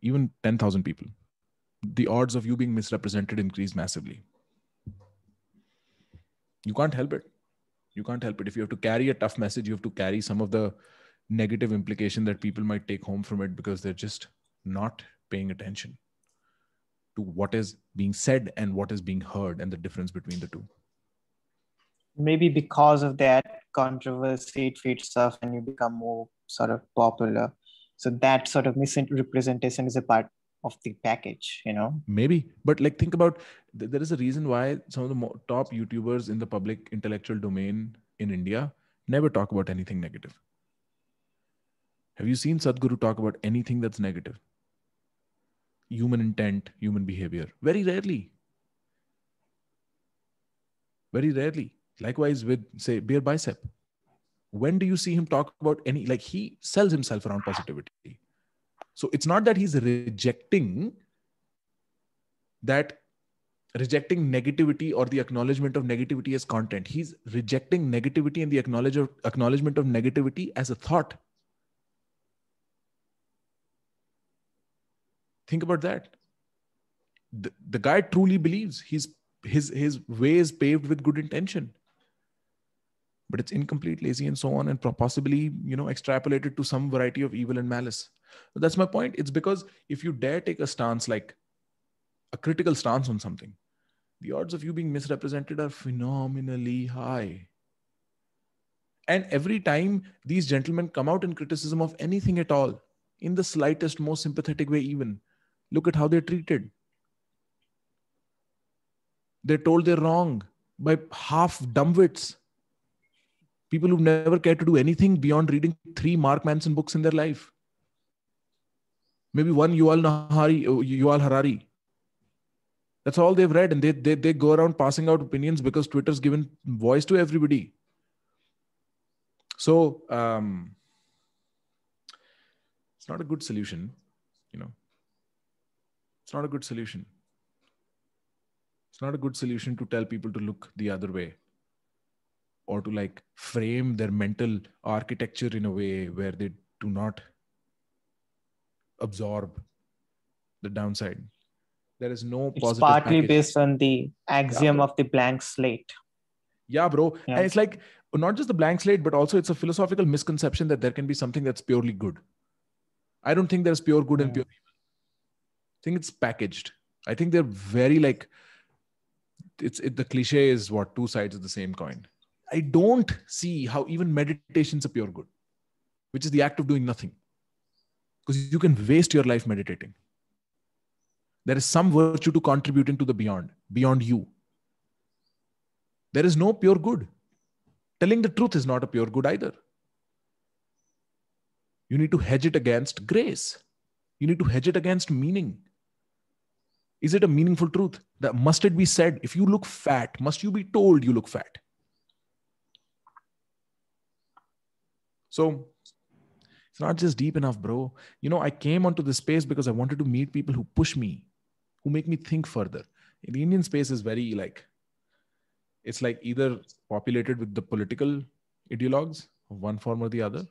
even 10000 people the odds of you being misrepresented increase massively you can't help it you can't help it if you have to carry a tough message you have to carry some of the negative implication that people might take home from it because they're just not paying attention to what is being said and what is being heard and the difference between the two maybe because of that controversy it feeds off and you become more sort of popular so that sort of misrepresentation is a part of the package you know maybe but like think about th- there is a reason why some of the mo- top youtubers in the public intellectual domain in india never talk about anything negative have you seen sadhguru talk about anything that's negative human intent human behavior very rarely very rarely likewise with say beer bicep when do you see him talk about any like he sells himself around positivity so it's not that he's rejecting that rejecting negativity or the acknowledgement of negativity as content. He's rejecting negativity and the acknowledge of, acknowledgement of negativity as a thought. Think about that. The, the guy truly believes he's, his, his way is paved with good intention. But it's incomplete, lazy, and so on, and possibly, you know, extrapolated to some variety of evil and malice. But that's my point. It's because if you dare take a stance like a critical stance on something, the odds of you being misrepresented are phenomenally high. And every time these gentlemen come out in criticism of anything at all, in the slightest, most sympathetic way, even, look at how they're treated. They're told they're wrong by half dumbwits. People who never care to do anything beyond reading three Mark Manson books in their life maybe one Yuval Nahari, uh, Yuval Harari. That's all they've read, and they, they they go around passing out opinions because Twitter's given voice to everybody. So um, it's not a good solution, you know. It's not a good solution. It's not a good solution to tell people to look the other way or to like frame their mental architecture in a way where they do not absorb the downside. There is no it's positive. Partly package. based on the axiom yeah, of the blank slate. Yeah, bro. Yeah. And it's like not just the blank slate, but also it's a philosophical misconception that there can be something that's purely good. I don't think there's pure good yeah. and pure evil. I think it's packaged. I think they're very like it's it, the cliche is what two sides of the same coin. I don't see how even meditation's a pure good, which is the act of doing nothing because you can waste your life meditating there is some virtue to contributing to the beyond beyond you there is no pure good telling the truth is not a pure good either you need to hedge it against grace you need to hedge it against meaning is it a meaningful truth that must it be said if you look fat must you be told you look fat so it's not just deep enough, bro. You know, I came onto this space because I wanted to meet people who push me, who make me think further. The Indian space is very like, it's like either populated with the political ideologues of one form or the other,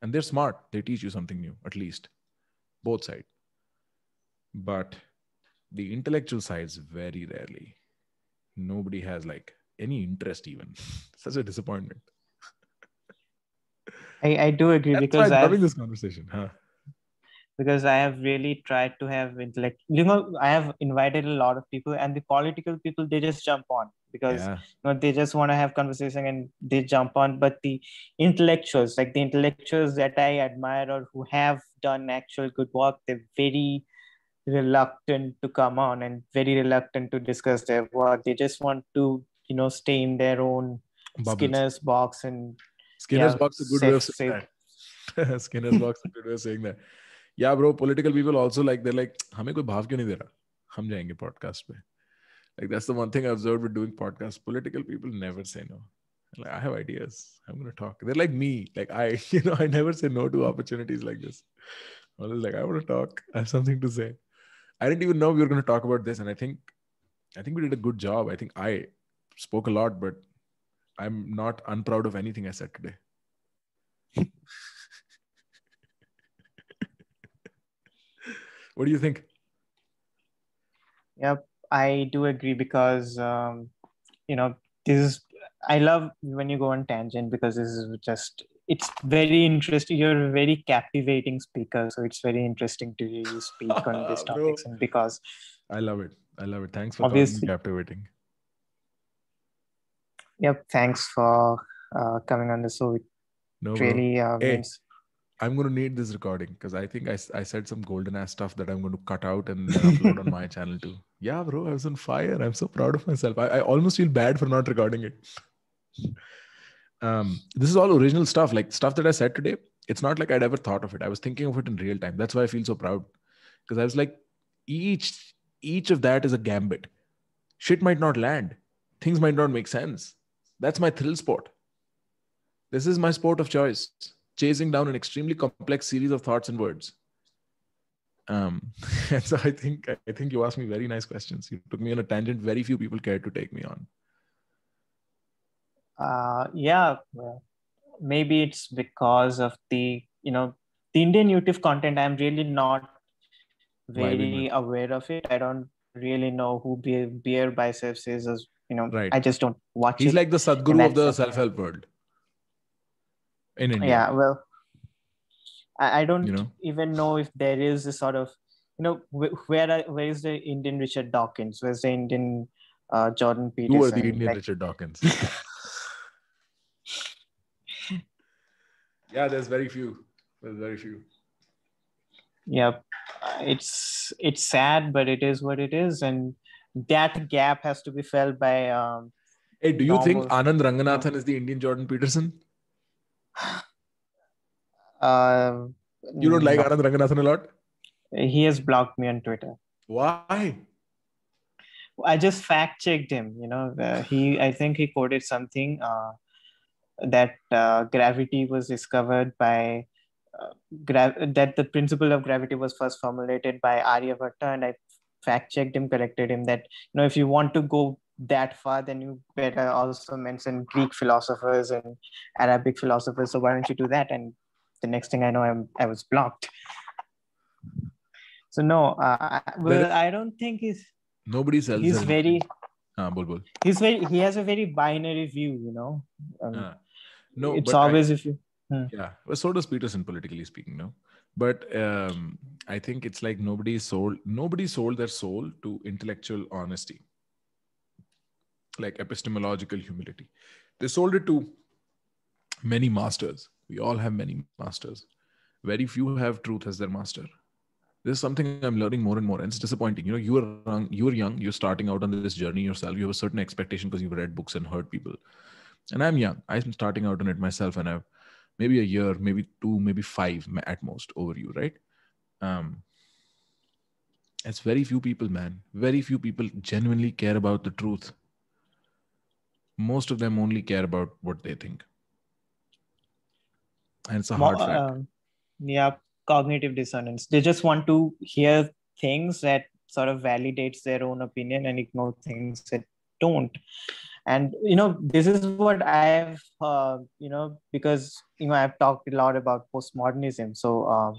and they're smart. They teach you something new, at least, both sides. But the intellectual sides very rarely. Nobody has like any interest even. Such a disappointment. I, I do agree That's because I'm having this conversation, huh? Because I have really tried to have intellect. You know, I have invited a lot of people, and the political people they just jump on because yeah. you know they just want to have conversation and they jump on. But the intellectuals, like the intellectuals that I admire or who have done actual good work, they're very reluctant to come on and very reluctant to discuss their work. They just want to you know stay in their own Bubbles. Skinner's box and Skinner's yeah, box is a good safe, way of saying safe. that. Skinner's box is a good way of saying that. Yeah, bro. Political people also like they're like, हमें koi भाव kyun nahi de raha? हम जाएंगे podcast pe. Like that's the one thing I observed with doing podcasts. Political people never say no. Like I have ideas. I'm gonna talk. They're like me. Like I, you know, I never say no to opportunities like this. I was like, I want to talk. I have something to say. I didn't even know we were going to talk about this, and I think, I think we did a good job. I think I spoke a lot, but I'm not unproud of anything I said today. what do you think? Yep, I do agree because um, you know this is. I love when you go on tangent because this is just it's very interesting. You're a very captivating speaker, so it's very interesting to hear you speak on these topics. and because I love it, I love it. Thanks for obviously, captivating. Yep. Thanks for uh, coming on the show. It no, really uh, hey, means... I'm going to need this recording because I think I, I said some golden ass stuff that I'm going to cut out and uh, upload on my channel too. Yeah, bro, I was on fire. I'm so proud of myself. I, I almost feel bad for not recording it. Um, this is all original stuff, like stuff that I said today. It's not like I'd ever thought of it. I was thinking of it in real time. That's why I feel so proud because I was like, each each of that is a gambit. Shit might not land. Things might not make sense that's my thrill sport. This is my sport of choice, chasing down an extremely complex series of thoughts and words. Um, and so I think I think you asked me very nice questions. You took me on a tangent very few people cared to take me on. Uh, yeah, maybe it's because of the you know the Indian YouTube content. I'm really not very aware of it. I don't really know who Beer, Biceps is as you know right. i just don't watch he's it. like the sadguru of the self-help world in india yeah well i, I don't you know? even know if there is a sort of you know where where is the indian richard dawkins where's the indian uh, jordan peterson who are the indian like, richard dawkins yeah there's very few there's very few yeah uh, it's it's sad but it is what it is and that gap has to be filled by. Um, hey, do you normal... think Anand Ranganathan is the Indian Jordan Peterson? Uh, you don't like no. Anand Ranganathan a lot? He has blocked me on Twitter. Why? I just fact checked him. You know, uh, he I think he quoted something uh, that uh, gravity was discovered by uh, gra- that the principle of gravity was first formulated by Aryabhatta, and I fact checked him, corrected him that you know if you want to go that far, then you better also mention Greek philosophers and Arabic philosophers. So why don't you do that? And the next thing I know, I'm, I was blocked. So no, uh, well, I don't think he's. Nobody's else. He's very. Ah, bol, bol. He's very. He has a very binary view, you know. Um, ah. No, it's always I, if you. Hmm. Yeah, well, so does Peterson, politically speaking. No, but um, i think it's like nobody sold nobody sold their soul to intellectual honesty like epistemological humility they sold it to many masters we all have many masters very few have truth as their master this is something i'm learning more and more and it's disappointing you know you are young you're young you're starting out on this journey yourself you have a certain expectation because you've read books and heard people and i'm young i'm starting out on it myself and i've maybe a year, maybe two, maybe five at most over you, right? Um, it's very few people, man. Very few people genuinely care about the truth. Most of them only care about what they think. And it's a hard fact. Um, yeah, cognitive dissonance. They just want to hear things that sort of validates their own opinion and ignore things that don't and you know this is what i've uh, you know because you know i've talked a lot about postmodernism so um,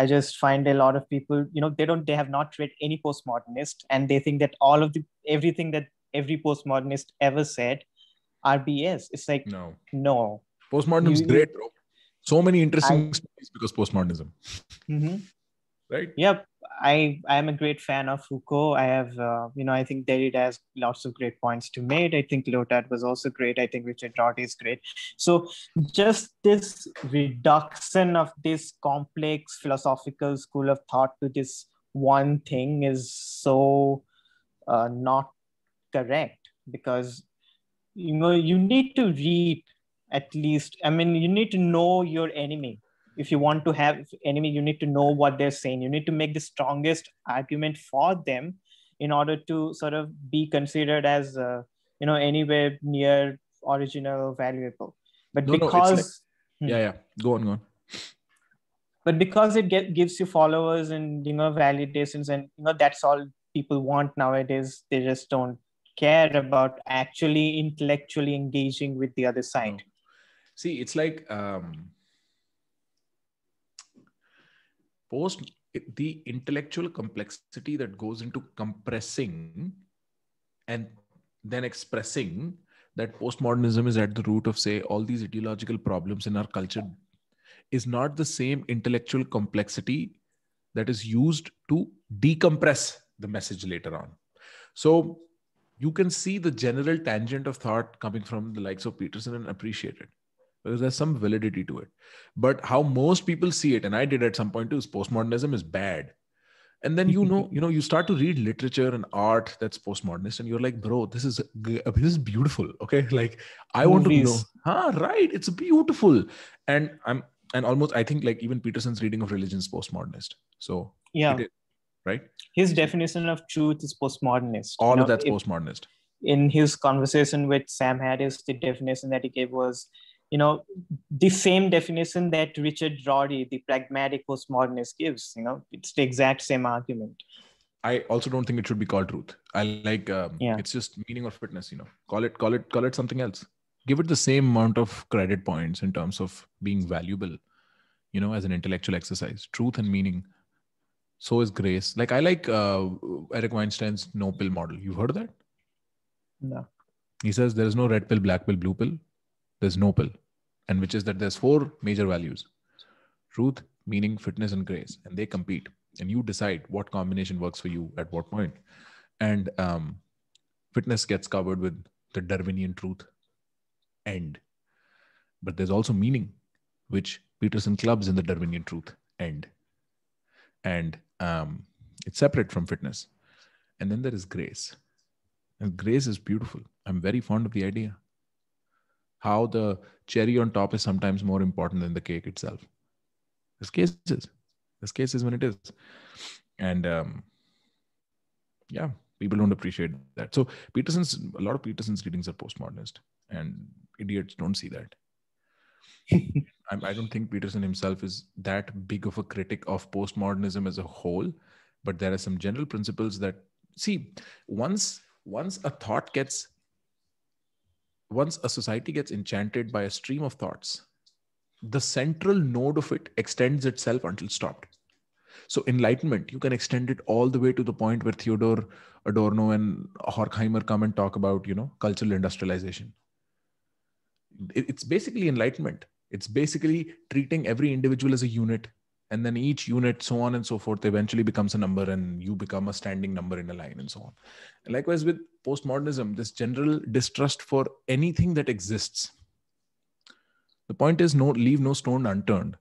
i just find a lot of people you know they don't they have not read any postmodernist and they think that all of the everything that every postmodernist ever said are bs it's like no no postmodernism is great bro so many interesting I, because postmodernism mm-hmm. right yep I I am a great fan of Foucault. I have uh, you know I think Derrida has lots of great points to make. I think Lotad was also great. I think Richard Rorty is great. So just this reduction of this complex philosophical school of thought to this one thing is so uh, not correct because you know you need to read at least. I mean you need to know your enemy if you want to have enemy you need to know what they're saying you need to make the strongest argument for them in order to sort of be considered as uh, you know anywhere near original valuable but no, because no, hmm. like, yeah yeah go on go on but because it get, gives you followers and you know validations and you know that's all people want nowadays they just don't care about actually intellectually engaging with the other side no. see it's like um post the intellectual complexity that goes into compressing and then expressing that postmodernism is at the root of say all these ideological problems in our culture is not the same intellectual complexity that is used to decompress the message later on so you can see the general tangent of thought coming from the likes of peterson and appreciate it because there's some validity to it. But how most people see it, and I did at some point too, is postmodernism is bad. And then you know, you know, you start to read literature and art that's postmodernist, and you're like, bro, this is this is beautiful. Okay, like I want Movies. to know, ah, right, it's beautiful. And I'm and almost I think like even Peterson's reading of religion is postmodernist. So yeah, right. His definition of truth is postmodernist. All of that's if, postmodernist. In his conversation with Sam Harris, the definition that he gave was you know, the same definition that Richard Rorty, the pragmatic postmodernist, gives. You know, it's the exact same argument. I also don't think it should be called truth. I like um, yeah. it's just meaning or fitness. You know, call it call it call it something else. Give it the same amount of credit points in terms of being valuable. You know, as an intellectual exercise, truth and meaning. So is grace. Like I like uh, Eric Weinstein's no pill model. You've heard of that? No. He says there is no red pill, black pill, blue pill there's pill, and which is that there's four major values truth, meaning, fitness, and grace. And they compete. And you decide what combination works for you at what point. And um, fitness gets covered with the Darwinian truth end. But there's also meaning, which Peterson clubs in the Darwinian truth end. And um, it's separate from fitness. And then there is grace. And grace is beautiful. I'm very fond of the idea how the cherry on top is sometimes more important than the cake itself. This case is this case is when it is, and um, yeah, people don't appreciate that. So Peterson's a lot of Peterson's readings are postmodernist, and idiots don't see that. I, I don't think Peterson himself is that big of a critic of postmodernism as a whole, but there are some general principles that see once once a thought gets once a society gets enchanted by a stream of thoughts, the central node of it extends itself until stopped. So, enlightenment, you can extend it all the way to the point where Theodore Adorno and Horkheimer come and talk about, you know, cultural industrialization. It's basically enlightenment. It's basically treating every individual as a unit and then each unit so on and so forth eventually becomes a number and you become a standing number in a line and so on likewise with postmodernism this general distrust for anything that exists the point is no leave no stone unturned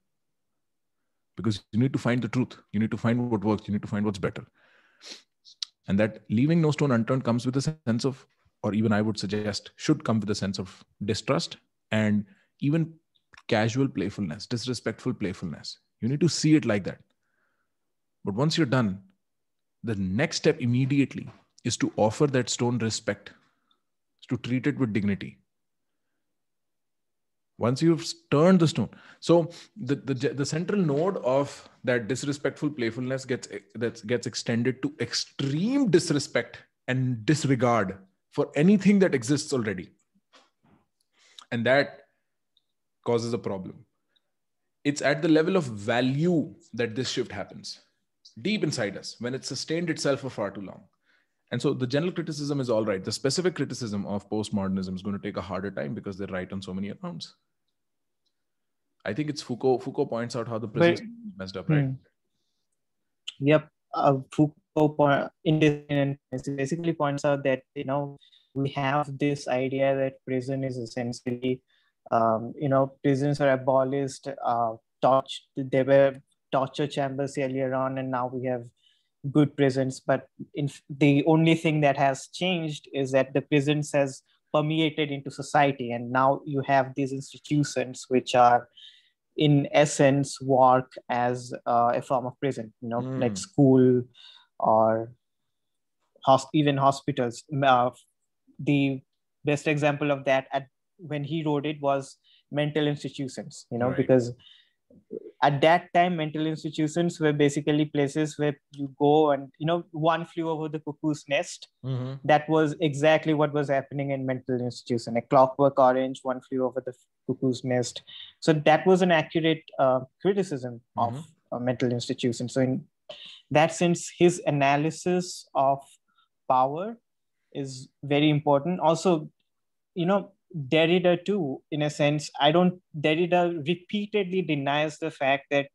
because you need to find the truth you need to find what works you need to find what's better and that leaving no stone unturned comes with a sense of or even i would suggest should come with a sense of distrust and even casual playfulness disrespectful playfulness you need to see it like that. But once you're done, the next step immediately is to offer that stone respect, to treat it with dignity. Once you've turned the stone, so the, the, the central node of that disrespectful playfulness gets that gets extended to extreme disrespect and disregard for anything that exists already, and that causes a problem it's at the level of value that this shift happens deep inside us when it sustained itself for far too long. And so the general criticism is all right. The specific criticism of postmodernism is going to take a harder time because they're right on so many accounts. I think it's Foucault. Foucault points out how the present right. messed up, right? Mm. Yep. Uh, Foucault point, basically points out that you know we have this idea that prison is essentially um, you know, prisons were abolished. Uh, torch, there were torture chambers earlier on, and now we have good prisons. But in, the only thing that has changed is that the prisons has permeated into society, and now you have these institutions which are, in essence, work as uh, a form of prison. You know, mm. like school or hosp- even hospitals. Uh, the best example of that at when he wrote it was mental institutions you know right. because at that time mental institutions were basically places where you go and you know one flew over the cuckoo's nest mm-hmm. that was exactly what was happening in mental institution a clockwork orange one flew over the cuckoo's nest so that was an accurate uh, criticism mm-hmm. of mental institution so in that sense his analysis of power is very important also you know Derrida too, in a sense. I don't, Derrida repeatedly denies the fact that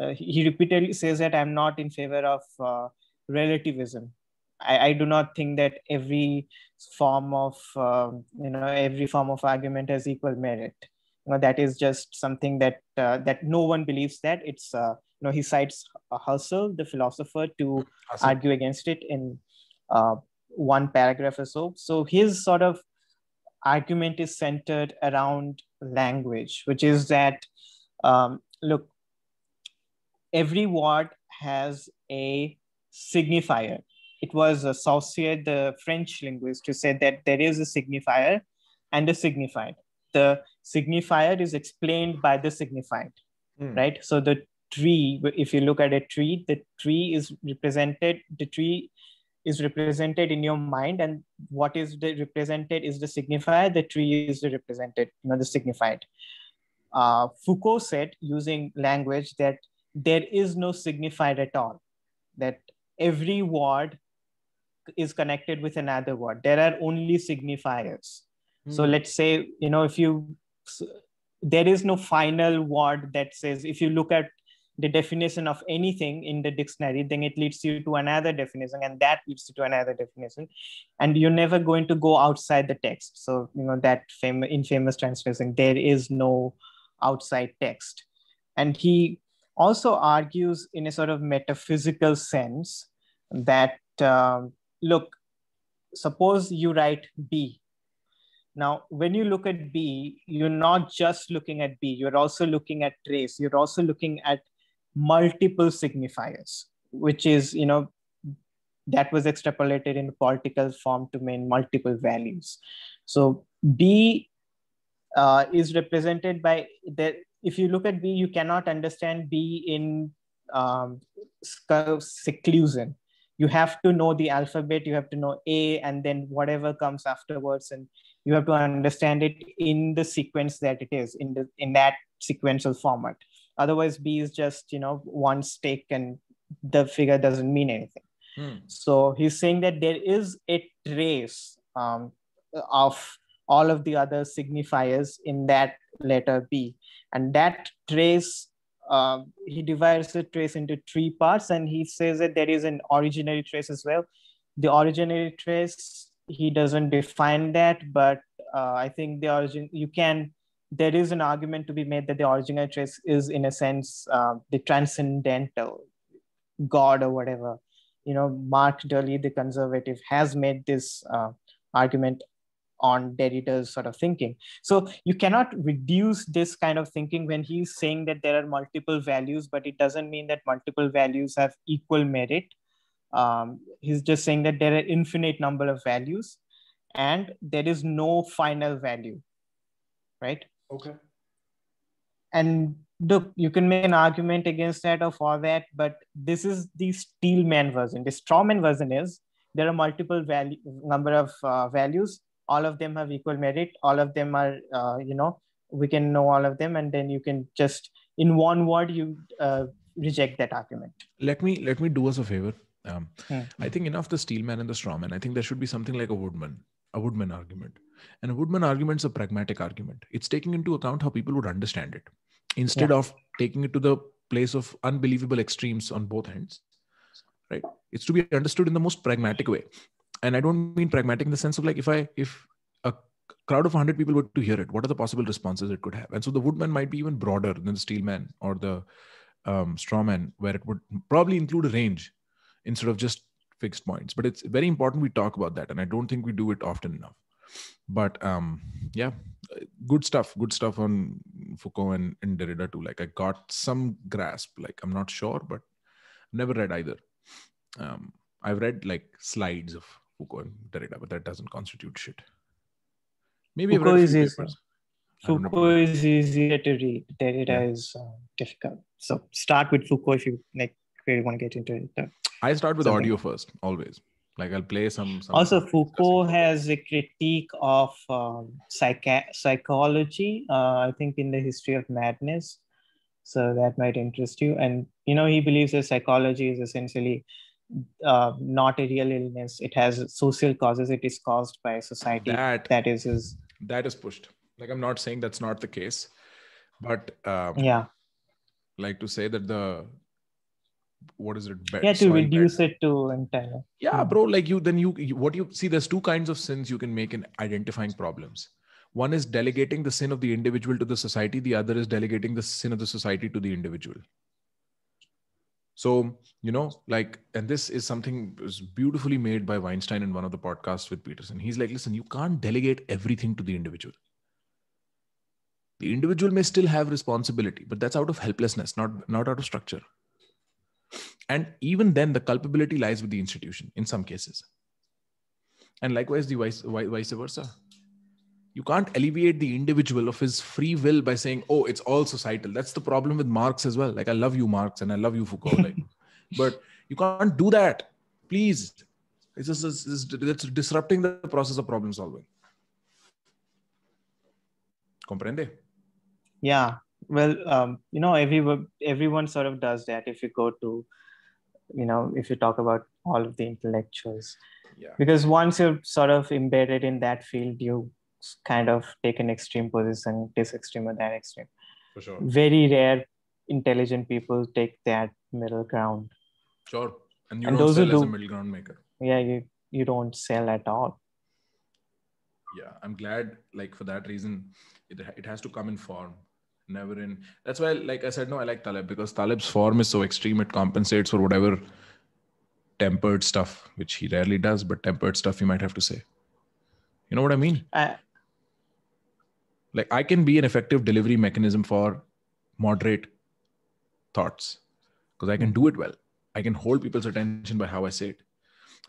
uh, he repeatedly says that I'm not in favor of uh, relativism. I, I, do not think that every form of, um, you know, every form of argument has equal merit. You know, that is just something that uh, that no one believes that it's, uh, you know, he cites Husserl, the philosopher, to argue against it in uh, one paragraph or so. So his sort of argument is centered around language, which is that, um, look, every word has a signifier. It was a Saussure, the French linguist, who said that there is a signifier and a signified. The signifier is explained by the signified, mm. right? So the tree, if you look at a tree, the tree is represented, the tree is represented in your mind and what is represented is the signifier the tree is represented you know the signified uh, foucault said using language that there is no signified at all that every word is connected with another word there are only signifiers mm. so hmm. let's say you know if you there is no final word that says if you look at the definition of anything in the dictionary, then it leads you to another definition, and that leads you to another definition, and you're never going to go outside the text. So you know that famous infamous translation, there is no outside text, and he also argues in a sort of metaphysical sense that um, look, suppose you write B. Now, when you look at B, you're not just looking at B, you're also looking at trace, you're also looking at multiple signifiers, which is, you know, that was extrapolated in political form to mean multiple values. So B uh, is represented by that. If you look at B, you cannot understand B in um, seclusion. You have to know the alphabet, you have to know A, and then whatever comes afterwards, and you have to understand it in the sequence that it is, in, the, in that sequential format. Otherwise, B is just, you know, one stick, and the figure doesn't mean anything. Hmm. So he's saying that there is a trace um, of all of the other signifiers in that letter B. And that trace, uh, he divides the trace into three parts and he says that there is an originary trace as well. The originary trace, he doesn't define that, but uh, I think the origin, you can there is an argument to be made that the original trace is in a sense uh, the transcendental god or whatever you know mark Durley, the conservative has made this uh, argument on Derrida's sort of thinking. So you cannot reduce this kind of thinking when he's saying that there are multiple values, but it doesn't mean that multiple values have equal merit. Um, he's just saying that there are infinite number of values and there is no final value, right? Okay. And look, you can make an argument against that or for that, but this is the steel man version. The straw man version is there are multiple value number of uh, values. All of them have equal merit. All of them are, uh, you know, we can know all of them, and then you can just in one word you uh, reject that argument. Let me let me do us a favor. Um, hmm. I think enough the steel man and the straw man. I think there should be something like a woodman, a woodman argument and a Woodman argument is a pragmatic argument. It's taking into account how people would understand it instead yeah. of taking it to the place of unbelievable extremes on both ends. Right. It's to be understood in the most pragmatic way. And I don't mean pragmatic in the sense of like if I if a crowd of 100 people were to hear it, what are the possible responses it could have? And so the woodman might be even broader than the steelman or the um, strawman, where it would probably include a range instead of just fixed points. But it's very important we talk about that. And I don't think we do it often enough but um yeah good stuff good stuff on foucault and, and derrida too like i got some grasp like i'm not sure but never read either um i've read like slides of foucault and derrida but that doesn't constitute shit maybe foucault is easy papers. foucault is easier to read derrida yeah. is uh, difficult so start with foucault if you like really want to get into it i start with audio first always like i'll play some, some also foucault has a critique of um, psych- psychology uh, i think in the history of madness so that might interest you and you know he believes that psychology is essentially uh, not a real illness it has social causes it is caused by society that, that is his that is pushed like i'm not saying that's not the case but um, yeah like to say that the what is it bed, yeah to reduce it to entire yeah hmm. bro like you then you, you what you see there's two kinds of sins you can make in identifying problems one is delegating the sin of the individual to the society the other is delegating the sin of the society to the individual so you know like and this is something is beautifully made by weinstein in one of the podcasts with peterson he's like listen you can't delegate everything to the individual the individual may still have responsibility but that's out of helplessness not not out of structure and even then, the culpability lies with the institution in some cases. And likewise, the vice, vice versa. You can't alleviate the individual of his free will by saying, oh, it's all societal. That's the problem with Marx as well. Like, I love you, Marx, and I love you, Foucault. like, but you can't do that. Please. It's just it's, it's, it's disrupting the process of problem solving. Comprende? Yeah, well um, you know every, everyone sort of does that if you go to you know if you talk about all of the intellectuals yeah. because once you're sort of embedded in that field you kind of take an extreme position this extreme or that extreme for sure very rare intelligent people take that middle ground sure and you and don't sell as do, a middle ground maker yeah you you don't sell at all yeah i'm glad like for that reason it, it has to come in form never in that's why like i said no i like talib because talib's form is so extreme it compensates for whatever tempered stuff which he rarely does but tempered stuff you might have to say you know what i mean I... like i can be an effective delivery mechanism for moderate thoughts because i can do it well i can hold people's attention by how i say it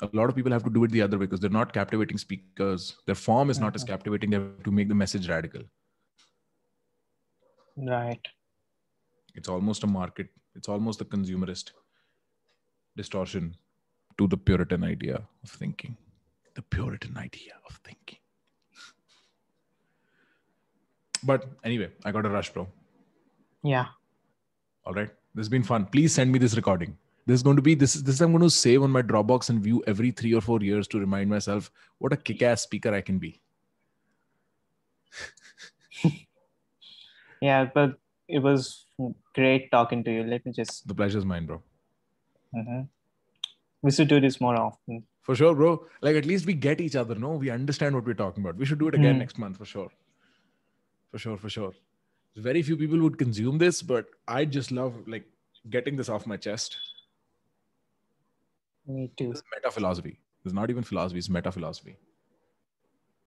a lot of people have to do it the other way because they're not captivating speakers their form is not as mm-hmm. captivating they have to make the message radical right it's almost a market it's almost the consumerist distortion to the puritan idea of thinking the puritan idea of thinking but anyway i got a rush bro yeah all right this has been fun please send me this recording this is going to be this is this i'm going to save on my dropbox and view every three or four years to remind myself what a kick-ass speaker i can be Yeah, but it was great talking to you. Let me just. The pleasure's mine, bro. Mm-hmm. We should do this more often. For sure, bro. Like at least we get each other. No, we understand what we're talking about. We should do it again mm. next month for sure. For sure, for sure. Very few people would consume this, but I just love like getting this off my chest. Me too. This meta philosophy. It's not even philosophy. It's meta philosophy.